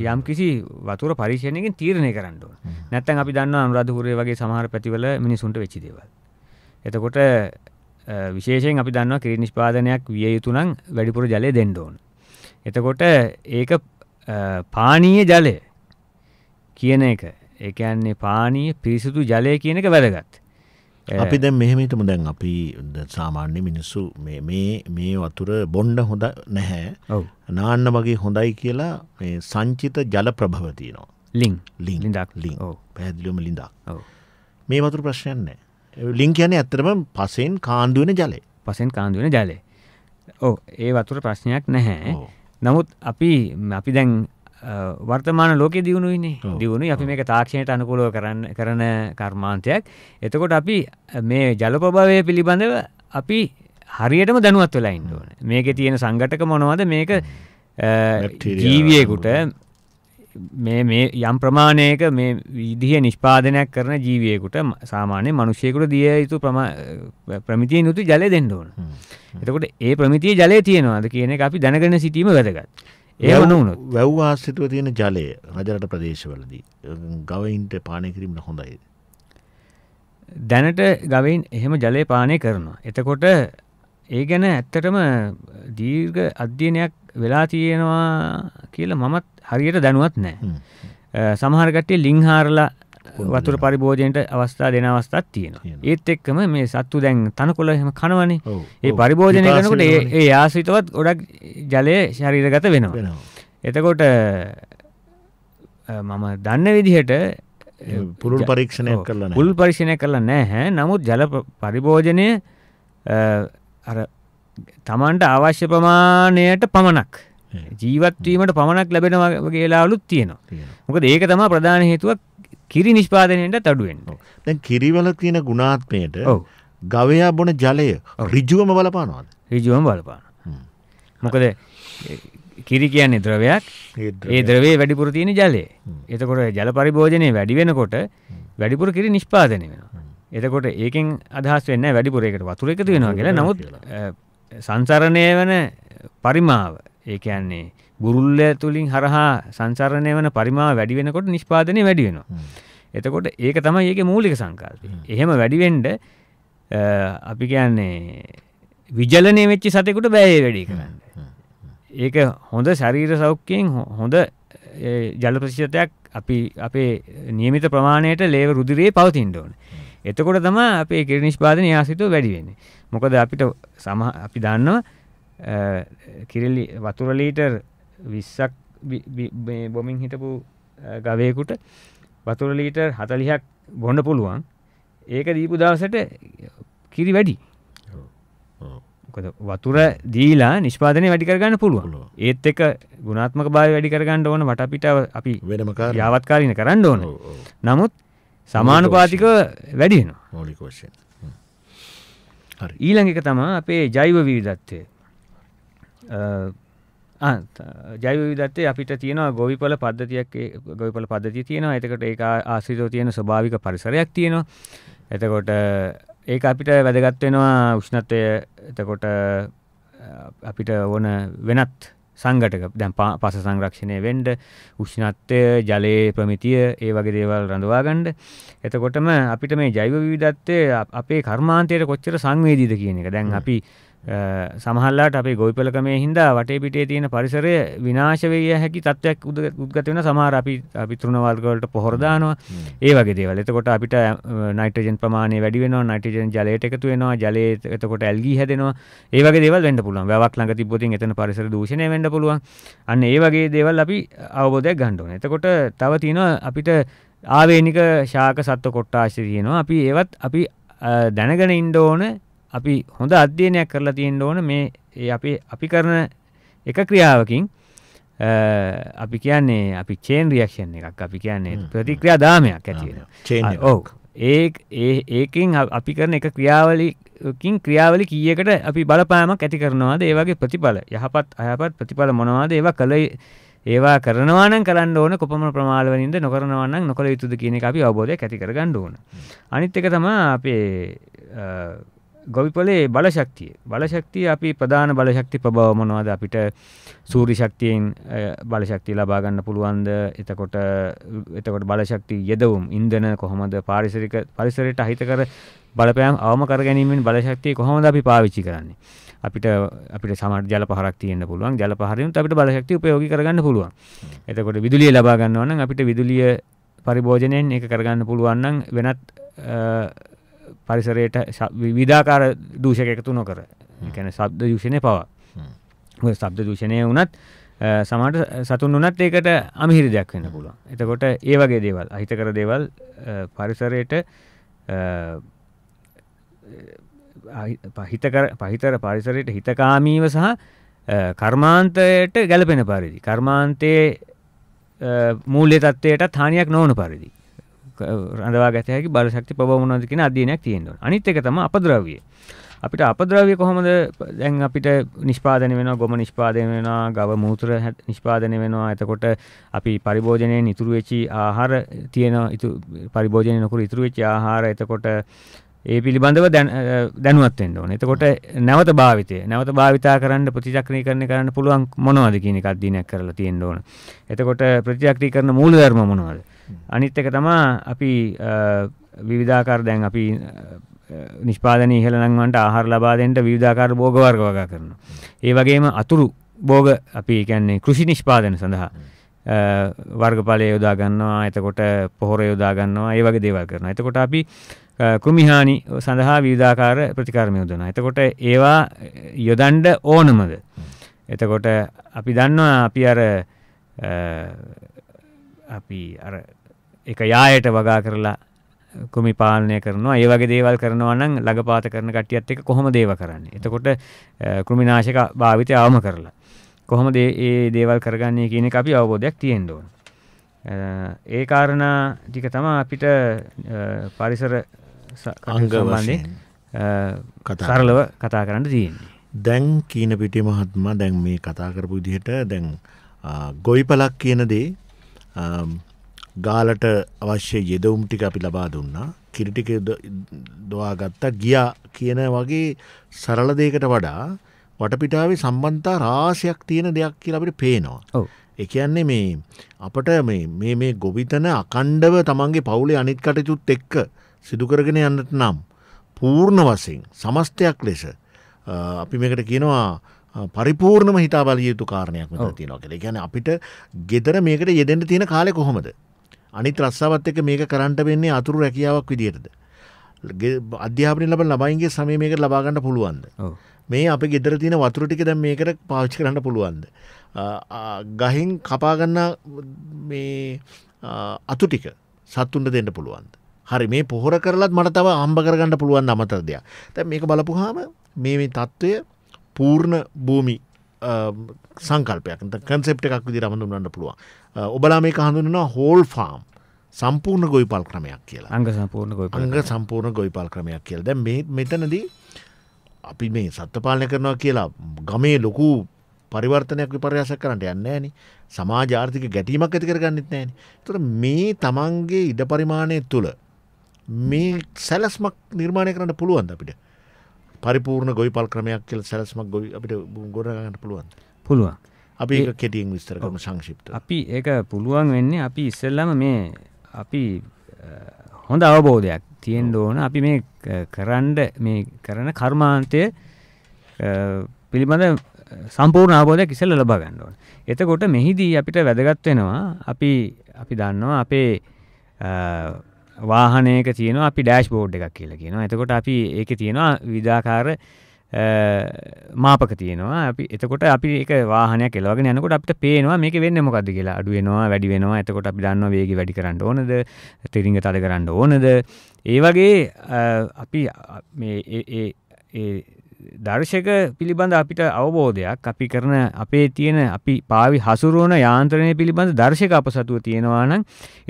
යම් කිසි වතුර පරිශයනයකින් තීරණය කරන්නට නැත්තන් අපි දන්න අනුරධහරේ වගේ සමහර පැතිවල මිනිසුන්ට වෙච්චිදව. එතකොට විශේෂෙන් අපි දන්නවා කිරි නිෂ්පාදනයක් විය යුතුනම් වැඩිපුර ජලය දෙන්ඩෝන්. එතකොට ඒක පානීය ජලය කියන එක ඒකන්නේ පානීය පිරිසිදු ජලය කියන එක වැදගත්. අපි දැන් මෙහෙමටම දැන් අපි සාමාන්‍ය මිනිස්සු මේ වතුර බොන්්ඩ හොඳ නැහැ නාන්න වගේ හොඳයි කියලා සංචිත ජල ප්‍රභවතියනවා ලිං ලිින්ක් ලිින් පැදිලියම ලින්දක් මේ වතුර ප්‍රශ්යන්නේ ලිින් කියන ඇතරම පසෙන් කාණ්ඩුවන ජලය පසෙන් කාණ්ඩුවන ජලය ඕ ඒ වතුර ප්‍රශ්නයක් නැහැ නමුත් අපි අපි දැන් වර්තමාන ලෝකෙ දියුණුයිනේ දියුණු අපි මේක තාක්ෂණයට අනුකූලව කරන්න කරන කර්මාන්තයක් එතකොට අපි මේ ජලපභාවය පිළිබඳව අපි හරියටම දැනුවත් වෙලා ඉන්න ඕන මේකේ තියෙන සංගටක මොනවද මේක ජීවියෙකුට මේ මේ යම් ප්‍රමාණයක මේ විදිහ නිෂ්පාදනයක් කරන ජීවියෙකුට සාමාන්‍ය මනුෂ්‍යයකුට දිය යුතු ප්‍රමිතියෙන් යුතු ජලය දෙන්න ඕන. එතකොට ඒ ප්‍රමිතිය ජලය තියෙනවාද කියන එක අපි දැනගෙන සිටීම වැදගත්. ඒවනුණු වැව් ආශ්‍රිතව තියෙන ජලය රජරට ප්‍රදේශවලදී ගවයින්ට පානය කිරීමට හොඳයි. දැනට ගවයින් එහෙම ජලය පානය කරනවා. එතකොට ඒ ගැන ඇත්තටම දීර්ග අධ්‍යයනයක් වෙලා තියෙනවා කියලා මමත් හරියට දැනුවත් නෑ. සමහරගටේ ලිංහාරලා වතුර පරිභෝජනයට අවස්ථා දෙන අවස්ථත් තියෙනවා ඒත් එක්කම මේ සත්තු දැන් තනකොළ එහෙම කනවනේ ඒ පරිභෝජනය කරනකොට ඒ ආශ්‍රිතවත් ගොඩක් ජලය ශරීරගත වෙනවා එතකොට මම දන්න විදිහට පුළුල් පරීක්ෂණය කරලා පුළුල් පරීක්ෂණය කරලා නැහැ නමුත් ජල පරිභෝජනය අර තමන්ට අවශ්‍ය ප්‍රමාණයට පමණක් ජීවත්වීමට පමණක් ලැබෙනවාගේ ලාවලුත් තියෙනවා මොකද ඒක තමා ප්‍රධාන හේතුවක් කිරි නිෂ්පාදනයට අඩුවෙන් දැන් කිරිවල තියෙන ගුණාත්මයට ගවයා බොන ජලය රිජුවම බලපානවාද රිජුවම බලපාන මොකද කිරි කියන්නේ ද්‍රවයක් ඒ ද්‍රවේ වැඩිපුර තියෙන ජලය එතකොට ජල පරිභෝජනය වැඩි වෙනකොට වැඩිපුර කිරි නිෂ්පාදනය වෙනවා එතකොට ඒකෙන් අදහස් වෙන්න වැඩිපුර එකට වතුර එකතු වෙනවා කියලා නමුත් සංසරණය වෙන පරිමාව ඒ කියන්නේ ගුරුල්ලය තුළින් හරහා සංචරණය වන පරිමා වැඩි වෙනකොට නිෂ්පාදනය වැඩි වෙනවා. එතකොට ඒක තමයි ඒක මූලික සංකල්පය. එහෙම වැඩිවෙන්ඩ අපි කියන්නේ විජලනය වෙච්චි සතෙකුට බෑය වැඩි කරන්න. ඒක හොඳ ශරීර සෞඛ්‍යයෙන් හොඳ ජල ප්‍රසිෂතයක් අපි අපේ නියමිත ප්‍රමාණයට ලේව රුදිරයේ පවතින්ට ඕන. එතකොට තම අපේ කෙර නිෂ්පාදන යාසිතුව වැඩිවෙන්නේ. මොකද අපිට සම අපි දන්නවා කිරල්ලි වතුරලීටර් විස්සක් බොමින් හිටපු ගවයකුට වතුර ලීටර් හතලිහක් බොන්න පුළුවන් ඒක දීපු දවසට කිරි වැඩි වතුර දීලා නිෂ්පාදනය වැඩිකරගන්න පුළුවන් ඒත් එක ගුණාත්මක භාව වැඩිකරගන්න ඕන වට පිටාව අපි වෙනම යාවත්කාරන කරන්න ඕන නමුත් සමානුපාතික වැඩිනවා ඊළඟක තමා අපේ ජෛව විවිධත්වය ජයවිදත්තේ අපිට තියෙන ගොවිපල පද්ධතියක් ගොවිපල පද්ධති තියෙනවා එතකට ඒ ආසිතෝ තියෙන ස්භාවික පරිසරයක් තියෙනවා එතකොට ඒ අපිට වැදගත්වෙනවා උෂ්ණත්වය එතකොට අපිට ඕන වෙනත් සංගටක දැන් පස සංරක්ෂණය වෙන්ඩ උෂ්ණත්වය ජලයේ ප්‍රමිතිය ඒ වගේ දේවල් රඳවාගණ්ඩ එතකොටම අපිට මේ ජෛව විධත්වය අපේ කර්මාන්තයට කොච්චර සංවේදීද කියන එක දැන් අපි සමහල්ලාට අපේ ගොවිපලකමේ හින්දා වටේ පිටේ තියෙන පරිසරය විනාශ වෙය හැකි තත්ත්වයක් උද්ගත වෙන සමහර අපි අපි තෘණ වර්ග වලට පොහොර දානවා ඒ වගේ දේවල්. එතකොට අපිට නයිට්‍රජන් ප්‍රමාණය වැඩි වෙනවා නයිට්‍රජන් ජලයට එකතු වෙනවා ජලයේ එතකොට ඇල්ගී හැදෙනවා. ඒ වගේ දේවල් වෙන්න පුළුවන්. වැවක් ළඟ තිබ්බොතින් එතන පරිසර දූෂණය වෙන්න පුළුවන්. අන්න ඒ වගේ දේවල් අපි අවබෝධයක් ගන්න ඕනේ. එතකොට තව තියෙනවා අපිට ආවේනික ශාක සත්ව කොට්ටාශය තියෙනවා. අපි ඒවත් අපි දැනගෙන ඉන්න ඕනේ අපි හොඳ අධ්‍යයනයක් කරලා තියෙන්ට ඕන මේ අපේ අපි කරන එක ක්‍රියාවකින් අපි කියන්නේ අපි චේන් රියක්ෂන් එකක් අපි කියන්නේ ප්‍රතික්‍රියා දාමයක් ඇතිවෙන ඕ ඒ ඒකින් අපි කරන එක ක්‍රියාවලිකින් ක්‍රියාවලි කියකට අපි බලපෑමක් ඇති කරනවාද ඒවගේ ප්‍රතිඵල යහපත් අයපත් ප්‍රතිඵල මොනවාද ඒවා කළයි ඒවා කරනවාන කරන්න ඕන කොපම ප්‍රමාලවලින්ද නොකරනවන්න නොකළ යුතුද කියන අපි අවබෝධය ඇතිකර ගණ්ඩුවන අනිත් එක තමා අපේ ගොවිපලේ බලශක්තිය බලශක්තිය අපි ප්‍රධාන බලශක්ති ප්‍රභාව මොනවද අපිට සූරි ශක්තියෙන් බලශක්තිය ලබා ගන්න පුළුවන්ද එතකොට එතකොට බලශක්ති යෙදවුම් ඉන්ධන කොහොමද පාරිසරික පරිසරයට අහිතකර බලපෑම් අවම කර ගැනීමෙන් බලශක්තිය කොහොමද අපි පාවිච්චි කරන්නේ අපිට අපිට සමහර ජල පහරක් තියෙන්න පුළුවන් ජල පහරිනුත් අපිට බලශක්තිය උපයෝගී කරගන්න පුළුවන් එතකොට විදුලිය ලබා ගන්නවා නම් අපිට විදුලිය පරිභෝජනයෙන් ඒක කරගන්න පුළුවන් නම් වෙනත් පරිසරයට විධාකාර දූෂක එකතු නොකර ගැන සබ්ද දූෂණය පවා සබ්ද දූෂණය වනත් සමට සතුන් වනත් ඒකට අමිහිරි දෙයක් වෙන්න පුළුවන් එතකොට ඒ වගේ දේවල් අහිතකර දේවල් පරිසරයට පහිතකර පහිතර පරිසරයට හිතකාමීව සහ කර්මාන්තයට ගැලපෙන පරිදි කර්මාන්තයේ මූල්‍ය තත්ත්වයටත් හානියක් නොවන පරිදි රඳවා ගත හැකි බලශක්ති ප්‍රබවමනද කියන අධ්‍යයනයක් තියෙනවා. අනිත් එක තමයි අපද්‍රව්‍ය. අපිට අපද්‍රව්‍ය කොහොමද දැන් අපිට නිෂ්පාදනය වෙනවා ගොම නිෂ්පාදනය වෙනවා ගව මූත්‍ර නිෂ්පාදනය වෙනවා එතකොට අපි පරිභෝජනයෙන් ඉතුරු වෙච්ච ආහාර තියෙන පරිභෝජනය නොකර ඉතුරු වෙච්ච ආහාර එතකොට ඒ පිළිබඳව දැනුවත් වෙන්න ඕනේ. එතකොට නැවත භාවිතය නැවත භාවිතා කරන්න ප්‍රතිචක්‍රීකරණය කරන්න පුළුවන් මොනවද කියන එකක් දිනයක් කරලා තියෙන්න ඕන. එතකොට ප්‍රතිචක්‍රීකරණ මූලධර්ම මොනවද? අනිත් එක තමා අපි විවිධාකාර දැන් අපි නිෂ්පාදන ඉහළනංවන්ට ආහාර ලබාදෙන්ට විධාකාර බෝගවර්ග වගා කරනවා. ඒ වගේම අතුරු බෝග අපි කියන්නේ කෘෂි නිෂ්පාදන සඳහා වර්ගඵලය යොදා ගන්නවා එතකොට පොහොර යොදා ගන්නවා ඒ වගේ දේවල් කරනවා. එතකොට අපි කෘමිහානි සඳහා විවිධාකාර ප්‍රතිකාරම යොදනවා. එතකොට ඒවා යොදන්ඩ ඕනමද. එතකොට අපි දන්නවා අපි අර අපි අර එක යායට වගා කරලා කුමි පාලනය කරනවා ඒ වගේ දේවල් කරනවා නම් ළඟපාත කරන කට්ටියත් එක්ක කොහොමද ඒව කරන්නේ? එතකොට කෘමිනාශක භාවිතය අවම කරලා කොහොමද මේ දේවල් කරගන්නේ කියන එක අපි අවබෝධයක් තියෙන්න ඕන. ඒ කාරණා ටික තමයි අපිට පරිසර අංගවන්නේ සරලව කතා කරන්න තියෙන්නේ. දැන් කීන පිටි මහත්මා දැන් මේ කතා කරපු විදිහට දැන් ගොවිපලක් කියන දේ ගාලට අවශ්‍ය යෙදවුම් ටික අපි ලබා දුන්නා කිරිටික දවා ගත්තා ගියා කියන වගේ සරල දෙයකට වඩා වටපිටාවේ සම්බන්තා රාශයක් තියෙන දෙයක් කියලට පේනවා. එකයන්නේ මේ අපට මේ මේ ගොවිතන අකණ්ඩව තමන්ගේ පවුලේ අනිත් කටයුතුත් එක්ක සිදුකරගෙන යන්නට නම් පූර්ණ වසින් සමස්තයක් ලෙස අපි මේකට කියනවා පරිපූර්ණම හිතා බල යුතු කාරණයක් මෙත තියෙනවාකෙ ගැන අපිට ගෙදර මේකට යෙදෙන්ට තියෙන කාලෙ කොහොමද. අනිත් රස්සාවත් එක මේක කරන්ට වෙන්නේ අතුරු රැකියාවක් විදිහයටද. අධ්‍යාපනය ලබ ලබයින්ගේ සමය මේක ලබාගන්න පුළුවන්ද. මේ අප ගෙදර තින වතුරටික දැම් මේකට පාච්චි කරන්න පුළුවන්ද. ගහින් කපාගන්න අතු ටික සත්තුන්ට දෙන්න පුළුවන්ද. හරි මේ පොහොර කරලත් මට තව අම්බ කරගන්න පුළුවන් අමතර දෙයක්. තැ මේක බලපුහාම මේ තත්ත්වය පූර්ණ භූමි සංකල්පයක් කන්සෙප් එකක් විදි රමඳුන්න්න පුළුවන් ඔබලා මේ හඳුන්නා හෝල් ෆාම් සම්පූර්ණ ගොයිපල් ක්‍රමයක් කියලා අංග සම්පූර්ණ ගොයි අංග සම්පූර්ණ ගොයිපල් ක්‍රමයක් කියල දැ මෙතනදී අපි මේ සත්්‍යපාලනය කරනවා කියලා ගමේ ලොකු පරිවර්තනයක් විපර්යාසක් කරට යන්න ෑන සමාජ ආර්ථික ගැටීමක් ඇති කරගන්නෙත් නෑන තුර මේ තමන්ගේ ඉඩ පරිමාණය තුළ මේ සැලස්මක් නිර්මාණය කරන්න පුළුවන්ද අපිට පරිපූර්ණ ගොවිපල් ක්‍රමයක් කියල සැලස්මක් ගොවි අපිට ගොඩගන්න පුළුවන් පුළුවන් අපි කෙටියෙන් විස්තර කරම සංශිප්ත අපි ඒක පුළුවන් වෙන්නේ අපි ඉස්සල්ලම මේ අපි හොඳ අවබෝධයක් තියෙන් ඕන අපි මේ කරන්ඩ මේ කරන කර්මාන්තය පිළිබඳ සම්පූර්ණ අවබෝධයක් ඉසල් ලබා ගන්න ඕන එතකොට මෙහිදී අපිට වැදගත්වෙනවා අපි අපි දන්නවා අපේ වාහනයක තියෙනවා අපි ඩෑශ් බෝඩ් එකක් කියලා කියනවා එතකොට අපි ඒක තියෙනවා විධාකාර මාපක තියෙනවා අපි එතකොට අපි එක වාහනය කෙලවගෙන යනකොට අපිට පේනවා මේක වෙන්න මොකද කියලා අඩුවෙනවා වැඩි වෙනවා එතකොට අපි දන්න වේග වැඩි කරන්න ඕනද තිරිංග තල කරන්න ඕනද ඒ වගේ අපි දර්ශක පිළිබඳ අපිට අවබෝධයක් අපි කරන අපේ තියෙන අපි පාවි හසුරුවන යාන්ත්‍රණය පිළිබඳ දර්ශක අප සතුව තියෙනවා නම්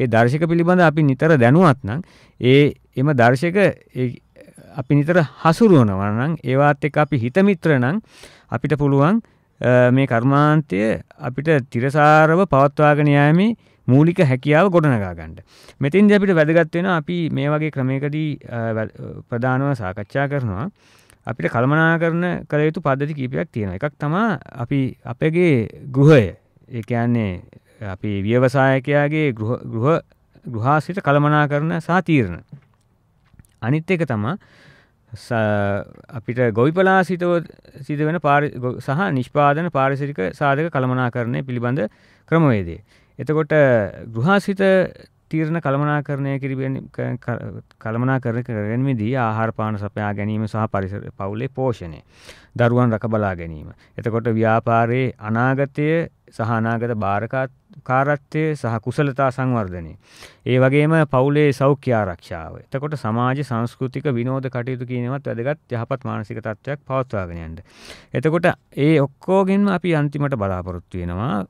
ඒ දර්ශක පිළිබඳ අපි නිතර දැනුවත් නම් ඒ එම දර්ශක අපි නිතර හසුරුවනවා නම් ඒවත් එක්ක අපි හිතමිත්‍ර නම් අපිට පුළුවන් මේ කර්මාන්තය අපිට තිරසාරව පවත්වාගෙන යෑමේ මූලික හැකියාව ගොඩනගා ගන්නට. මෙතෙන්දී අපිට වැදගත් වෙනවා අපි මේ වගේ ක්‍රමයකදී ප්‍රධානව සාකච්ඡා කරනවා. අපිට කළමනා කරන කළ යුතු පද්ධති කීපයක් තියෙන එකක් තමා අපි අපගේ ගෘහය ඒකයන්නේ අපි ව්‍යවසායකයාගේ ගෘහ ගෘහාසිට කළමනා කරන සාතීරණ අනිත් එක තමා අපිට ගොවිපලා සිතව සිද වෙන සහ නිෂ්පාදන පාරිසිරික සාධක කළමනා කරණය පිළිබඳ ක්‍රමවේදේ. එතකොට ගෘහාසිත තීරණ කළමනා කරණය කිරිබෙන කළමනා කර කරමිදී ආහාර පාන සපයා ගැනීම සහ පරිසර පවුලේ පෝෂණය දරුවන් රකබලා ගැනීම. එතකොට ව්‍යාපාරයේ අනාගතය සහ අනාගත බාරකාරත්වය සහ කුසලතා සංවර්ධනය. ඒ වගේම පවුලේ සෞඛ්‍ය ආරක්ෂාව. එතකොට සමාජ සංස්කෘතික විනෝද කටයුතු කියනවත් වැදගත් යහපත් මානසික තත්ත්වයක් පවත්වාගෙන යන්න. එතකොට ඒ ඔක්කොගෙන්ම අපි අන්තිමට බලාපොරොත්තු වෙනවා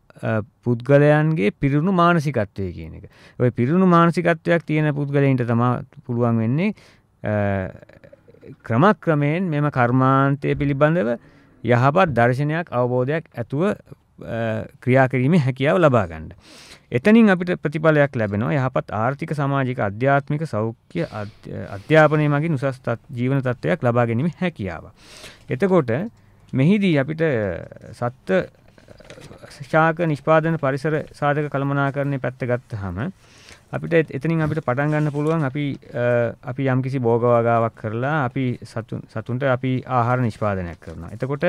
පුද්ගලයන්ගේ පිරුණු මානසිකත්වය කියන එක. ඔය පිරුණු මානසිකත්වයක් තියෙන පුද්ගලයන්ට තමයි පුළුවන් වෙන්නේ ක්‍රමක්‍රමයෙන් මෙම කර්මාන්තය පිළිබඳව යහපත් දර්ශනයක් අවබෝධයක් ඇතුව ක්‍රියාකිරීම හැකියාව ලබාගණ්ඩ. එතනින් අපිට ප්‍රතිඵලයක් ලැබෙනවා යහපත් ආර්ථික සමාජික අධ්‍යාත්මික සෞඛ්‍ය අධ්‍යාපනය මගින් උසස් ජීවන තත්ත්වයක් ලබා ගැනීම හැකියාව. එතකොට මෙහිදී අපිට සත්ත ශාක නිෂ්පාදන පරිසර සාධක කළමනාකරණය පැත්ත ගත්ත හම අපිට එතනින් අපිට පටන් ගන්න පුළුවන් අපි අපි යම් කිසි බෝග වගාවක් කරලා අපි සතුන් සතුන්ට අපි ආහාර නිෂ්පාදනයක් කරනවා. එතකොට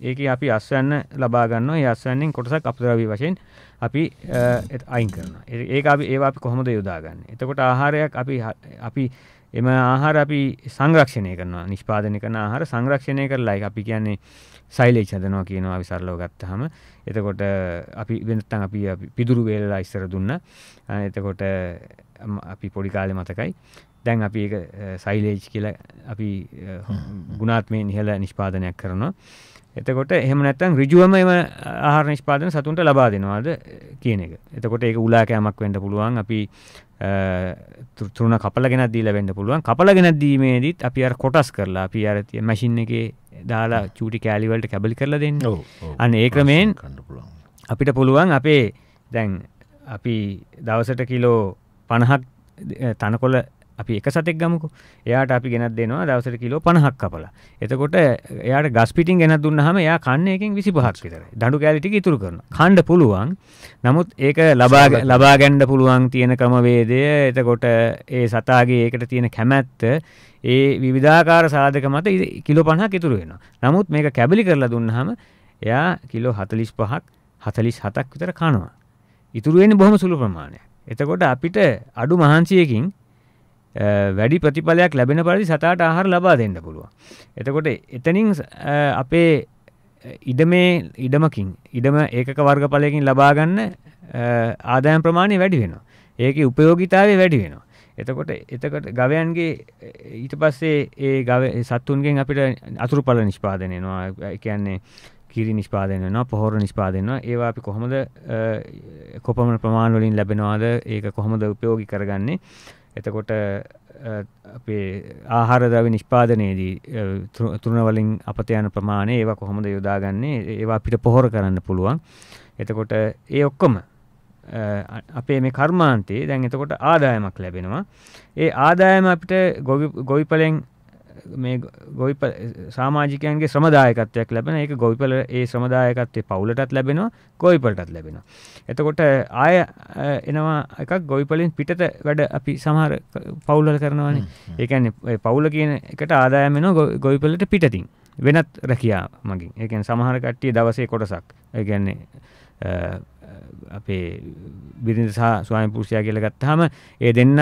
ඒක අපි අස්වැන්න ලබා ගන්නවා. ඒ අස්වැන්නෙන් කොටසක් අපද්‍රව්‍ය වශයෙන් අපි අයින් කරනවා. ඒක අපි ඒවා අපි කොහොමද යොදා ගන්න. එතකොට ආහාරයක් අපි අපි එම ආහාර අපි සංරක්ෂණය කරනවා නිෂ්පාදනය කරන ආහාර සංරක්ෂණය කරලා අපි කියන්නේ සයිලේජ් හදනවා කියනවා අපි සරලව ගත්තහම එතකොට අපි වෙනත්නම් අපි පිදුරු වේලලා ඉස්සර දුන්නා එතකොට අපි පොඩි කාලේ මතකයි දැන් අපි ඒක සයිලේජ් කියලා අපි ගුණාත්මයෙන් ඉහළ නිෂ්පාදනයක් කරනවා එතකොට එහෙම නැත්තම් ඍජුවම එම ආහාර නිෂ්පාදන සතුන්ට ලබා දෙනවාද කියන එක. එතකොට ඒක උලා කෑමක් වෙන්න පුළුවන්. අපි තුරුණ කපලගෙන දීල වෙන්න පුළුවන් කපලගෙන දීමේදීත් අපි අර කොටස් කරලා අපි අරතිය මැසින් එක දාලා චූටි කෑලිවලට කැබලි කරලා දෙන්න අන්න ඒ ක්‍රමයෙන් අපිට පුළුවන් අපේ දැන් අපි දවසට කිලෝ පණහක් තනකොළ අපි එක සතෙක් ගමකු එයාට අපි ගෙනත් දෙනවා දවසට කිලෝ පණහක් කපලා එතකොට එයාට ගස් පිටින් ගෙනත් දුන්නහම එයා කන්න එකෙන් විසි පහක් විතර දඩු කෑලිටික ඉතුරු කරන කණ්ඩ පුළුවන් නමුත් ඒක ලබා ලබා ගැන්ඩ පුළුවන් තියෙන ක්‍රමවේදය එතකොට ඒ සතාගේ ඒකට තියෙන කැමැත්ත ඒ විවිධාකාර සාධක මත කිලෝ පණහක් ඉතුරු වෙනවා නමුත් මේක කැබලි කරලා දුන්නහම එයා කිලෝ හතලිස් පහක් හතලිස් හතක් විතර කනවා ඉතුරුවෙන බොහොම සුළු ප්‍රමාණයක් එතකොට අපිට අඩු මහන්සියකින් වැඩි ප්‍රතිඵලයක් ලැබෙන පරිදි සතාට ආහාර ලබා දෙන්න පුළුවන්. එතකොට එතනින් අපේ ඉඩමේ ඉඩමකින් ඉඩම ඒකක වර්ගඵලයකින් ලබාගන්න ආදායම් ප්‍රමාණය වැඩි වෙනවා. ඒක උපයෝගිතාවේ වැඩි වෙනවා. එතකොට එතකට ගවයන්ගේ ඊට පස්සේ ඒ ගව සත්තුන්ගෙන් අපිට අතුරුඵල නිෂ්පාදනයනවා කියන්නේ කිරි නිෂ්පාදන වෙනවා පොහොර නිෂ්පාදනවා ඒවා අපි කොහොමද කොපමණ ප්‍රමාණවලින් ලැබෙනවාද ඒක කොහොමද උපයෝගි කරගන්නේ එතකොට අපේ ආහාරදව නිෂ්පාදනයේදී තුරුණවලින් අපත යන ප්‍රමාණය ඒවා කොහොමද යොදාගන්නේ ඒවා අපිට පොහොර කරන්න පුළුවන්. එතකොට ඒ ඔක්කොම අපේ මේ කර්මාන්තයේ දැන් එතකොට ආදායමක් ලැබෙනවා. ඒ ආදායම අපිට ගොවිපලෙන් මේ ගොවිප සාමාජිකයන්ගේ සමදායකත්වයක් ලැබෙන ඒක ගොවිපල ඒ සමදායකත්වය පවුලටත් ලැබෙනවා ගොවිපලටත් ලැබෙනවා. එතකොට ආය එනවා එකක් ගොවිපලින් පිටත වැඩ අපි සමහර පවුල්ල කරනවානේ. ඒ කියන්නේ පවුල කියන එකට ආදායම් එනවා ගොවිපලට පිටතින්. වෙනත් රැකියා මගින්. ඒ කියන්නේ සමහර කට්ටිය දවසේ කොටසක්. ඒ කියන්නේ අපේ බිරිඳ සහ ස්වාමි පුරුෂයා කියලා ගත්තාම ඒ දෙන්න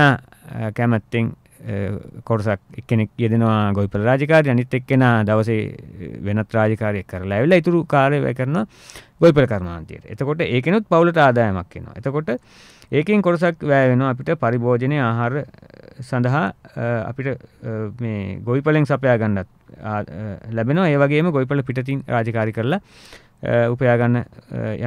කැමැත්තෙන් කොරසක් එක්කෙනෙක් යෙදෙනවා ගොයිපල රාජකාරය අනිත් එක්කෙන දවසේ වෙනත් රාජකාරය කරලා ඇවිල්ලා ඉතුරු කාර්යවය කරන ගොයිපල කර්මාන්තයට එතකොට ඒකෙනුත් පවුලට ආදායමක් එනවා එතකොට ඒකෙන් කොරසක් වැය වෙනවා අපිට පරිභෝජනය ආහාර සඳහා අපිට මේ ගොයිපලෙන් සපයා ගන්නත් ලැබෙනවා ඒ වගේම ගොයිපල පිටතින් රාජකාරි කරලා උපයාගන්න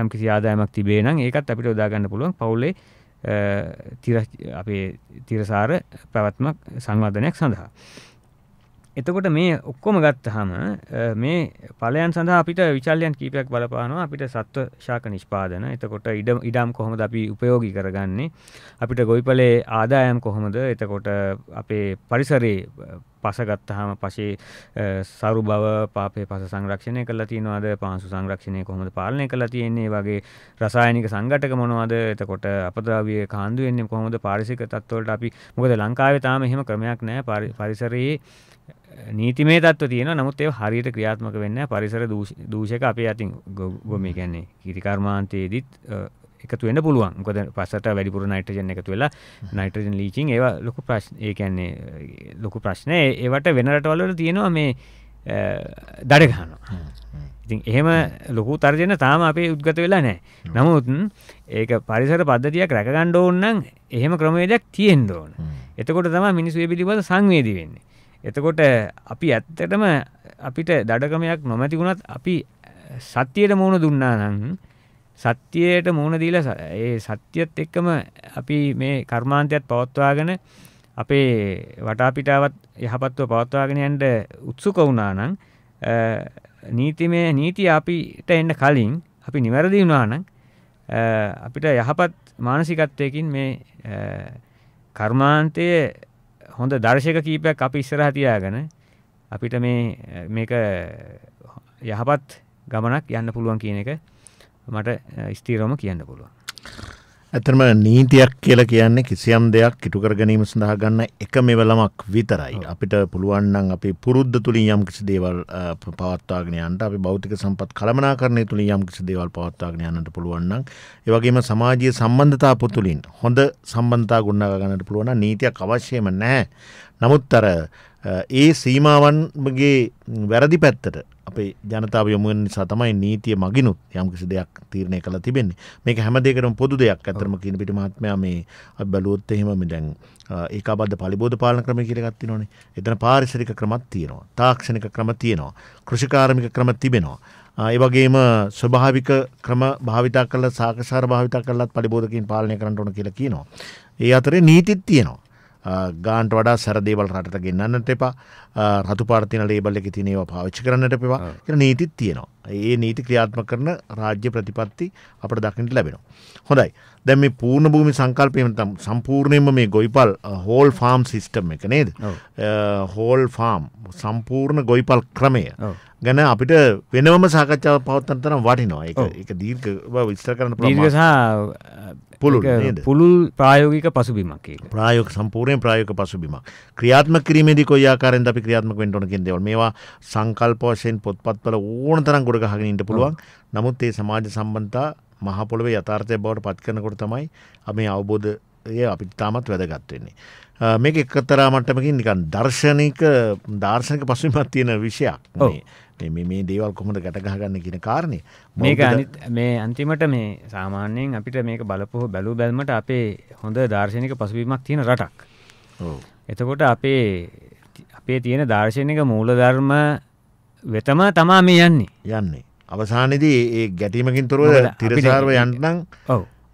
යම් කිසි ආදායමක් තිබේ නම් ඒකත් අපිට උදාගන්න පුළුවන් පවුලේ අපේ තිරසාර පැවැත්මක් සංවර්ධනයක් සඳහා. එතකොට මේ ඔක්කොම ගත්තහම මේ පලයන් සඳහා අපිට විචල්යන් කීපයක් බලපානවා අපිට සත්ව ශාක නිෂ්පාදන එතකොට ඉඩ ඉඩම් කොහොමද අපි උපයෝගී කරගන්නේ අපිට ගොවිපලේ ආදායම් කොහොමද එතකොට අපේ පරිසරයේ පස ගත්තහම පසේ සරු බව පාපේ පස සංරක්ෂණය කළලා තියෙනවාද පාසු සංරක්ෂණය කොහොමද පාලනය කළලා තියෙන්නේ වගේ රසායනික සංගටක මොනවද එතකොට අපද්‍රව්‍ය කාන්දු වෙන්නේ කොහොමද පාරිසරික තත්ත්වවලට අපි මොකද ලංකාවේ තාම එහෙම ක්‍රමයක් නැහැ පරිසරයේ නීතිමේ තත්ව තියෙන නමුත් ඒ හරියට ක්‍රියාත්මක වෙන්න පරිසර දූෂක අපේ ඇතින් ගොමි කියන්නේ කිරිකර්මාන්තයේදීත් එකතු වෙන්න පුළුවන් මොකද පස්සට වැඩිපුර නයිට්‍රජන් එකතු වෙලා නයිට්‍රජන් ලීචින් ඒවා ලොකු ප්‍රශ්න ඒ කියන්නේ ලොකු ප්‍රශ්න ඒවට වෙන රටවල් වල තියෙනවා මේ දඩ ගහනවා ඉතින් එහෙම ලොකු තර්ජන තාම අපේ උද්ගත වෙලා නෑ නමුත් ඒක පරිසර පද්ධතියක් රැකගණ්ඩ ඕන්නම් එහෙම ක්‍රමේදයක් තියෙන් ඕන එතකොට තම මිනිස්ුවේ පිළිබඳ සංවේදී වෙන්නේ එතකොට අපි ඇත්තටම අපිට දඩකමයක් නොමැති වුණත් අපි සත්‍යයට මුණ දුන්නා නම් සත්‍යයට මුණ දීලා ඒ සත්‍යයත් එක්කම අපි මේ කර්මාන්තයත් පවත්වාගෙන අපේ වටාපිටාවත් යහපත්ව පවත්වාගෙන යන්න උත්සුක වුණා නම් නීතිමය නීතිය අපිට එන්න කලින් අපි නිවැරදි වුණා නම් අපිට යහපත් මානසිකත්වයකින් මේ කර්මාන්තයේ හොඳ දර්ශක කීපයක් අපි ඉස්සරහ තියාගෙන අපිට මේ මේක යහපත් ගමනක් යන්න පුළුවන් කියන එක මට ස්තීරෝම කියන්න පුළුවන්. ඇතරම නීතියක් කියල කියන්නේ කිසියම් දෙයක් ඉටුකර ගැනීම සඳහා ගන්න එක මෙවලමක් විතරයි අපිට පුළුවන්න්නන් අපි පුරුද්ධ තුළින් යම් කිසි දේවල් පවත්වාගෙනයන්ට අපි බෞතික සම්පත් කළමනාරණය තුළින් යම් කිසි දේවල් පවත්වාගෙනයන්නට පුළුවන්නම් ඒවගේම සමාජය සම්බන්ධතා පුතුලින් හොඳ සම්බන්ධතා ගුණාගන්නට පුළුවන නීතියක් අවශ්‍යයම නැහැ නමුත් අර ඒ සීමාවන්ගේ වැරදි පැත්තට අපේ ජනතාව යොමුුවෙන් නිසා තමයි නීතිය මගිනුත් යම්කිසි දෙයක් තීරණය කළ තිබෙන්නේ මේක හැම දෙකටම පොදු දෙයක් ඇතරම කියන පිටි මහත්මයා මේ අපි බැලුවොත් එහෙම දැන් ඒකාබද්ධ පරිබෝධ පාලන ක්‍රම කියලා එකක් තියෙනවනේ. එතන පාරිසරික ක්‍රමත් තියෙනවා. තාක්ෂණික ක්‍රම තියෙනවා. කෘෂිකාර්මික ක්‍රම තිබෙනවා. ඒ වගේම ස්වභාවික ක්‍රම භාවිතා කරලා සාකච්ඡා භාවිතා කරලත් පරිබෝධකකින් පාලනය කරන්න ඕන කියලා කියනවා. ඒ අතරේ නීතිත් තියෙනවා. ගාන්ට වඩා සැරදේවල් රට ගෙන්න්නට එපා රතු පාර්තින ලේබල්ල එක තිනේවා පාවිච්චි කරන්නට පවා කියෙන නීතිත් තියෙනවා. ඒ නීති ක්‍රියාත්ම කරන රාජ්‍ය ප්‍රතිපත්ති අපට දකිට ලැබෙනවා. හොඳයි දැන් මේ පූර්ණ භූමි සංකල්පය සම්පූර්ණයෙන්ම මේ ගොයිපල් හෝල් ෆාම් සිස්ටම් එක නේද? හෝල් ෆාම් සම්පූර්ණ ගොයිපල් ක්‍රමය. ගැන අපිට වෙනවම සාකච්ඡාව පවත්තන තරම් වටිනවා එක එක දීර්ග විස්තර කරන්න දීර්ගසා පුළුල් පුළුල් ප්‍රායෝගික පසුබිමක් ප්‍රායෝග සම්පූර්ණයෙන් ප්‍රායෝගික පසුබිමක් ක්‍රියාත්මක කිරීමේදී කොයි ආකාරයෙන්ද අපි ක්‍රියාත්මක වෙන්න ඕන කියන දේවල් මේවා සංකල්ප වශයෙන් පොත්පත්වල ඕන තරම් ගොඩ ගහගෙන ඉන්න පුළුවන් නමුත් ඒ සමාජ සම්බන්ධතා මහපොළොවේ යථාර්ථය බවට පත් කරනකොට තමයි මේ අවබෝධය අපි තාමත් වැදගත්වෙන්නේ. මේක එක්කතරා මට්ටමකින් නිකන් දර්ශනික දර්ශනක පසුමත් තියෙන විෂයක් මේ දේවල් කොමට ගැටගහගන්න කියන කාරණය මේක මේ අන්තිමට මේ සාමාන්‍යයෙන් අපිට මේක බලපොහ බැලූ බැල්මට අපේ හොඳ දර්ශනික පසුබීමක් තියෙන රටක් එතකොට අපේ අපේ තියෙන දර්ශනික මූලධර්ම වෙතම තමා මේ යන්නේ යන්නේ අවසානයේදී ඒ ගැටීමකින් තොරව තිරසාරව යන්නම්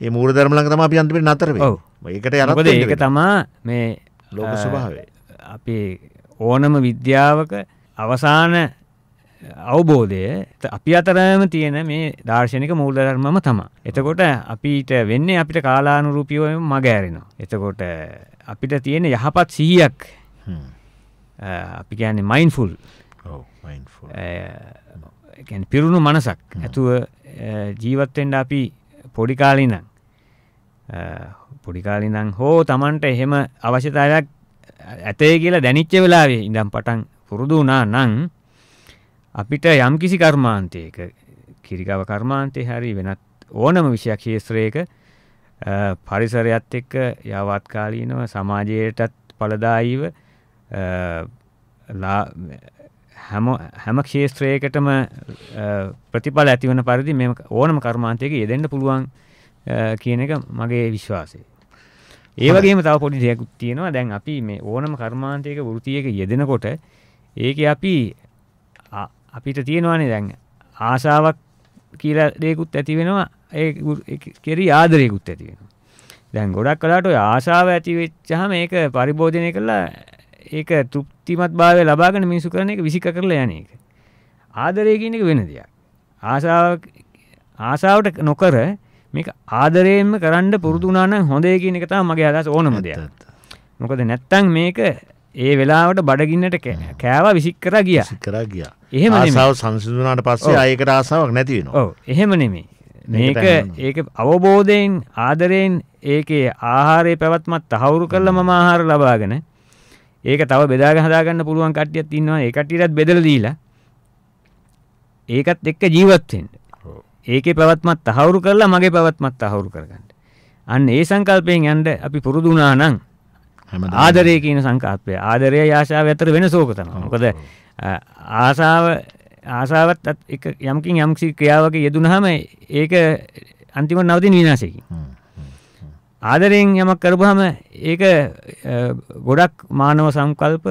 ඒ මූර ධර්මලඟ තම අපි අන්තිමට නතර වෙයි ඒකට යනකොට ඒක තමා මේ ලෝක ස්වභාවය අපි ඕනම විද්‍යාවක අවසාන අවබෝධය අපි අතරම තියෙන මේ දර්ශනික මූලධර්මම තමා. එතකොට අපිට වෙන්නේ අපිට කාලානුරූපීව මගෑරෙනවා. එතකොට අපිට තියෙන යහපත් සිහියක් අපි කියන්නේ මයින්ෆුල්. ඔව් මයින්ෆුල්. පිරුණු මනසක් ඇතුව ජීවත්වෙන්ඩ අපි පොඩිකාලිනං පොඩිකාලිනං හෝ තමන්ට එහෙම අවශ්‍යතාවයක් ඇතේ කියලා දැනිච්ච වෙලාවේ ඉඳම් පටන් පුරුදු වනා නං අපිට යම් කිසි කර්මාන්තයක කිරිගව කර්මාන්තය හරි වෙනත් ඕනම විෂයක් ශේත්‍රයක පරිසරයත් එක්ක යවත්කාලීනව සමාජයටත් පලදායිව හැම හැම ක්ෂේත්‍රයකටම ප්‍රතිඵල ඇතිවන පරිදි මෙම ඕනම කර්මාන්තයක යෙදෙන්න පුළුවන් කියන එක මගේ විශ්වාසය. ඒ වගේම තව පොඩි දෙයක් තියෙනවා දැන් අපි මේ ඕනම කර්මාන්තයක වෘතියක යෙදෙනකොට ඒක අපි අපිට තියෙනවානේ දැන් ආශාවක් කියලා දෙයකුත් ඇති වෙනවා ඒ කෙරෙහි ආදරයකුත් ඇති වෙනවා. දැන් ගොඩක් කලාට ඔය ආශාව ඇති වෙච්චාම ඒක පරිභෝජනය කළා ඒක තෘප්තිමත් භාවය ලබාගෙන මිනිසු කරන එක විසික කරලා යන එක. ආදරය කියන එක වෙන දෙයක්. ආසාව ආසාවට නොකර මේක ආදරයෙන්ම කරන්න පුරුදු වුණා නම් හොඳයි කියන එක තමයි මගේ අදහස ඕනම දෙයක්. මොකද නැත්තම් මේක ඒ වෙලාවට බඩගින්නට කෑවා විසික් කරා ගියා. විසික් කරා ගියා. එහෙම නෙමෙයි. ආසාව සංසිඳුණාට පස්සේ ආයෙකට ආසාවක් නැති වෙනවා. ඔව්. එහෙම නෙමෙයි. මේක ඒක අවබෝධයෙන් ආදරයෙන් ඒකේ ආහාරයේ පැවැත්මත් තහවුරු කරලා මම ආහාර ලබාගෙන ඒක තව බෙදාගෙන හදාගන්න පුළුවන් කට්ටියක් ඉන්නවා ඒ කට්ටියටත් බෙදලා දීලා ඒකත් එක්ක ජීවත් වෙන්න. ඒකේ පැවැත්මත් තහවුරු කරලා මගේ පැවැත්මත් තහවුරු කරගන්න. අන්න ඒ සංකල්පයෙන් යන්න අපි පුරුදු වුණා නම් ආදරය කියන සංකල්පය ආදරය ආශාව අතර වෙනසෝක තමයි. මොකද ආශාව ආසාවත් එක යම්කින් යම්කිසි ක්‍රියාවක යෙදුනහම ඒක අන්තිමට නවතින විනාශයකින්. ආදරයෙන් යමක් කරපුහම ඒක ගොඩක් මානව සංකල්ප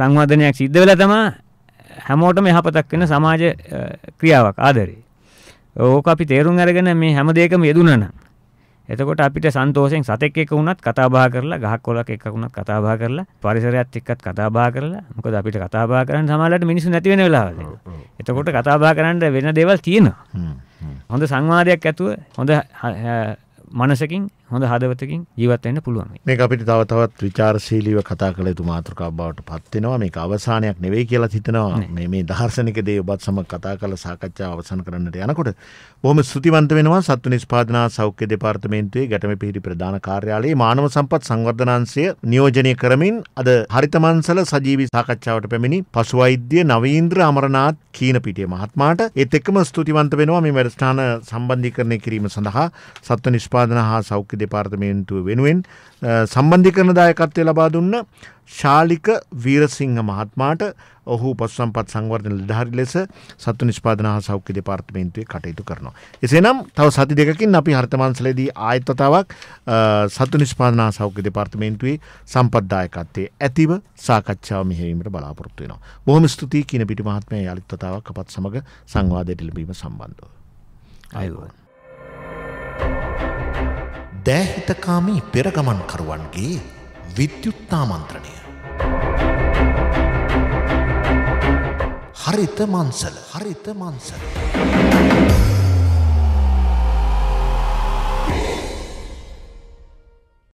සංවර්ධනයක් සිද්ධ වෙලා තමා හැමෝටම යහපතක් වෙන සමාජ ක්‍රියාවක් ආදරේ. ඕක අපි තේරුම් අරගෙන මේ හැම දෙයකම යෙදුනනම් එතකොට අපිට සන්තෝෂයෙන් සතෙක් එක්ක වුණත් කතා බහ කරලා ගහක් කොළක් එක්ක වුණත් කතා බහ කරලා පරිසරයත් එක්කත් කතා බහ කරලා මොකද අපිට කතා බහ කරන්න සමහරවිට මිනිස්සු නැති වෙන වෙලාවල්. එතකොට කතා බහ කරන්න වෙන දේවල් තියෙනවා. හොඳ සංවාදයක් ඇතුව හොඳ Manasekin හොඳ හදවතකින් ජීවත් වෙන්න පුළුවන්. මේක අපිට තව තවත් ਵਿਚාරශීලීව කතා කළ යුතු මාතෘකාවක් බවට පත් වෙනවා. මේක අවසානයක් නෙවෙයි කියලා හිතනවා. මේ මේ දාර්ශනික දේ ඔබත් සමග කතා කළ සාකච්ඡාව අවසන් කරන්නට යනකොට බොහොම ස්තුතිවන්ත වෙනවා සත්තු නිෂ්පාදනා සෞඛ්‍ය දෙපාර්තමේන්තුවේ ගැටමේ පිහිටි ප්‍රධාන කාර්යාලයේ මානව සම්පත් සංවර්ධනාංශය නියෝජනය කරමින් අද හරිතමන්සල සජීවී සාකච්ඡාවට පැමිණි පසු වෛද්‍ය නවීන්ද්‍ර අමරනාත් කීන පිටිය මහත්මාට ඒත් එක්කම ස්තුතිවන්ත වෙනවා මේ වැඩසටහන සම්බන්ධීකරණය කිරීම සඳහා සත්ව නිෂ්පාදන හා සෞඛ්‍ය ආර්ථික දෙපාර්තමේන්තුව වෙනුවෙන් සම්බන්ධි කරන දායකත්වය ලබා දුන්න ශාලික වීරසිංහ මහත්මාට ඔහු පස් සම්පත් සංවර්ධන ලධහරි ලෙස සත්තු නිෂ්පාදන සෞඛ්‍ය දෙපාර්තමේන්තුවේ කටයුතු කරනවා. එසේනම් තව සති දෙකින් අපි හර්තමාන්සලේදී ආයත්තතාවක් සත්තු නිෂ්පාදන සෞඛ්‍ය දෙපාර්තමේන්තුවේ සම්පද්දායකත්තේ ඇතිව සාකච්ඡාව මෙහෙවීමට බලාපොරොත්තු වෙනවා. බොහොම ස්තුතියි කියන පිටි මහත්මය යළිත්තතාවක් අපත් සමඟ සංවාදයට ලැබීම සම්බන්ධව. අයුවන්. Thank you. දෑහිතකාමී පෙරගමන්කරුවන්ගේ විද්‍යුත්තාමන්ත්‍රණය. හරිත මන්සල හරිත මන්සල.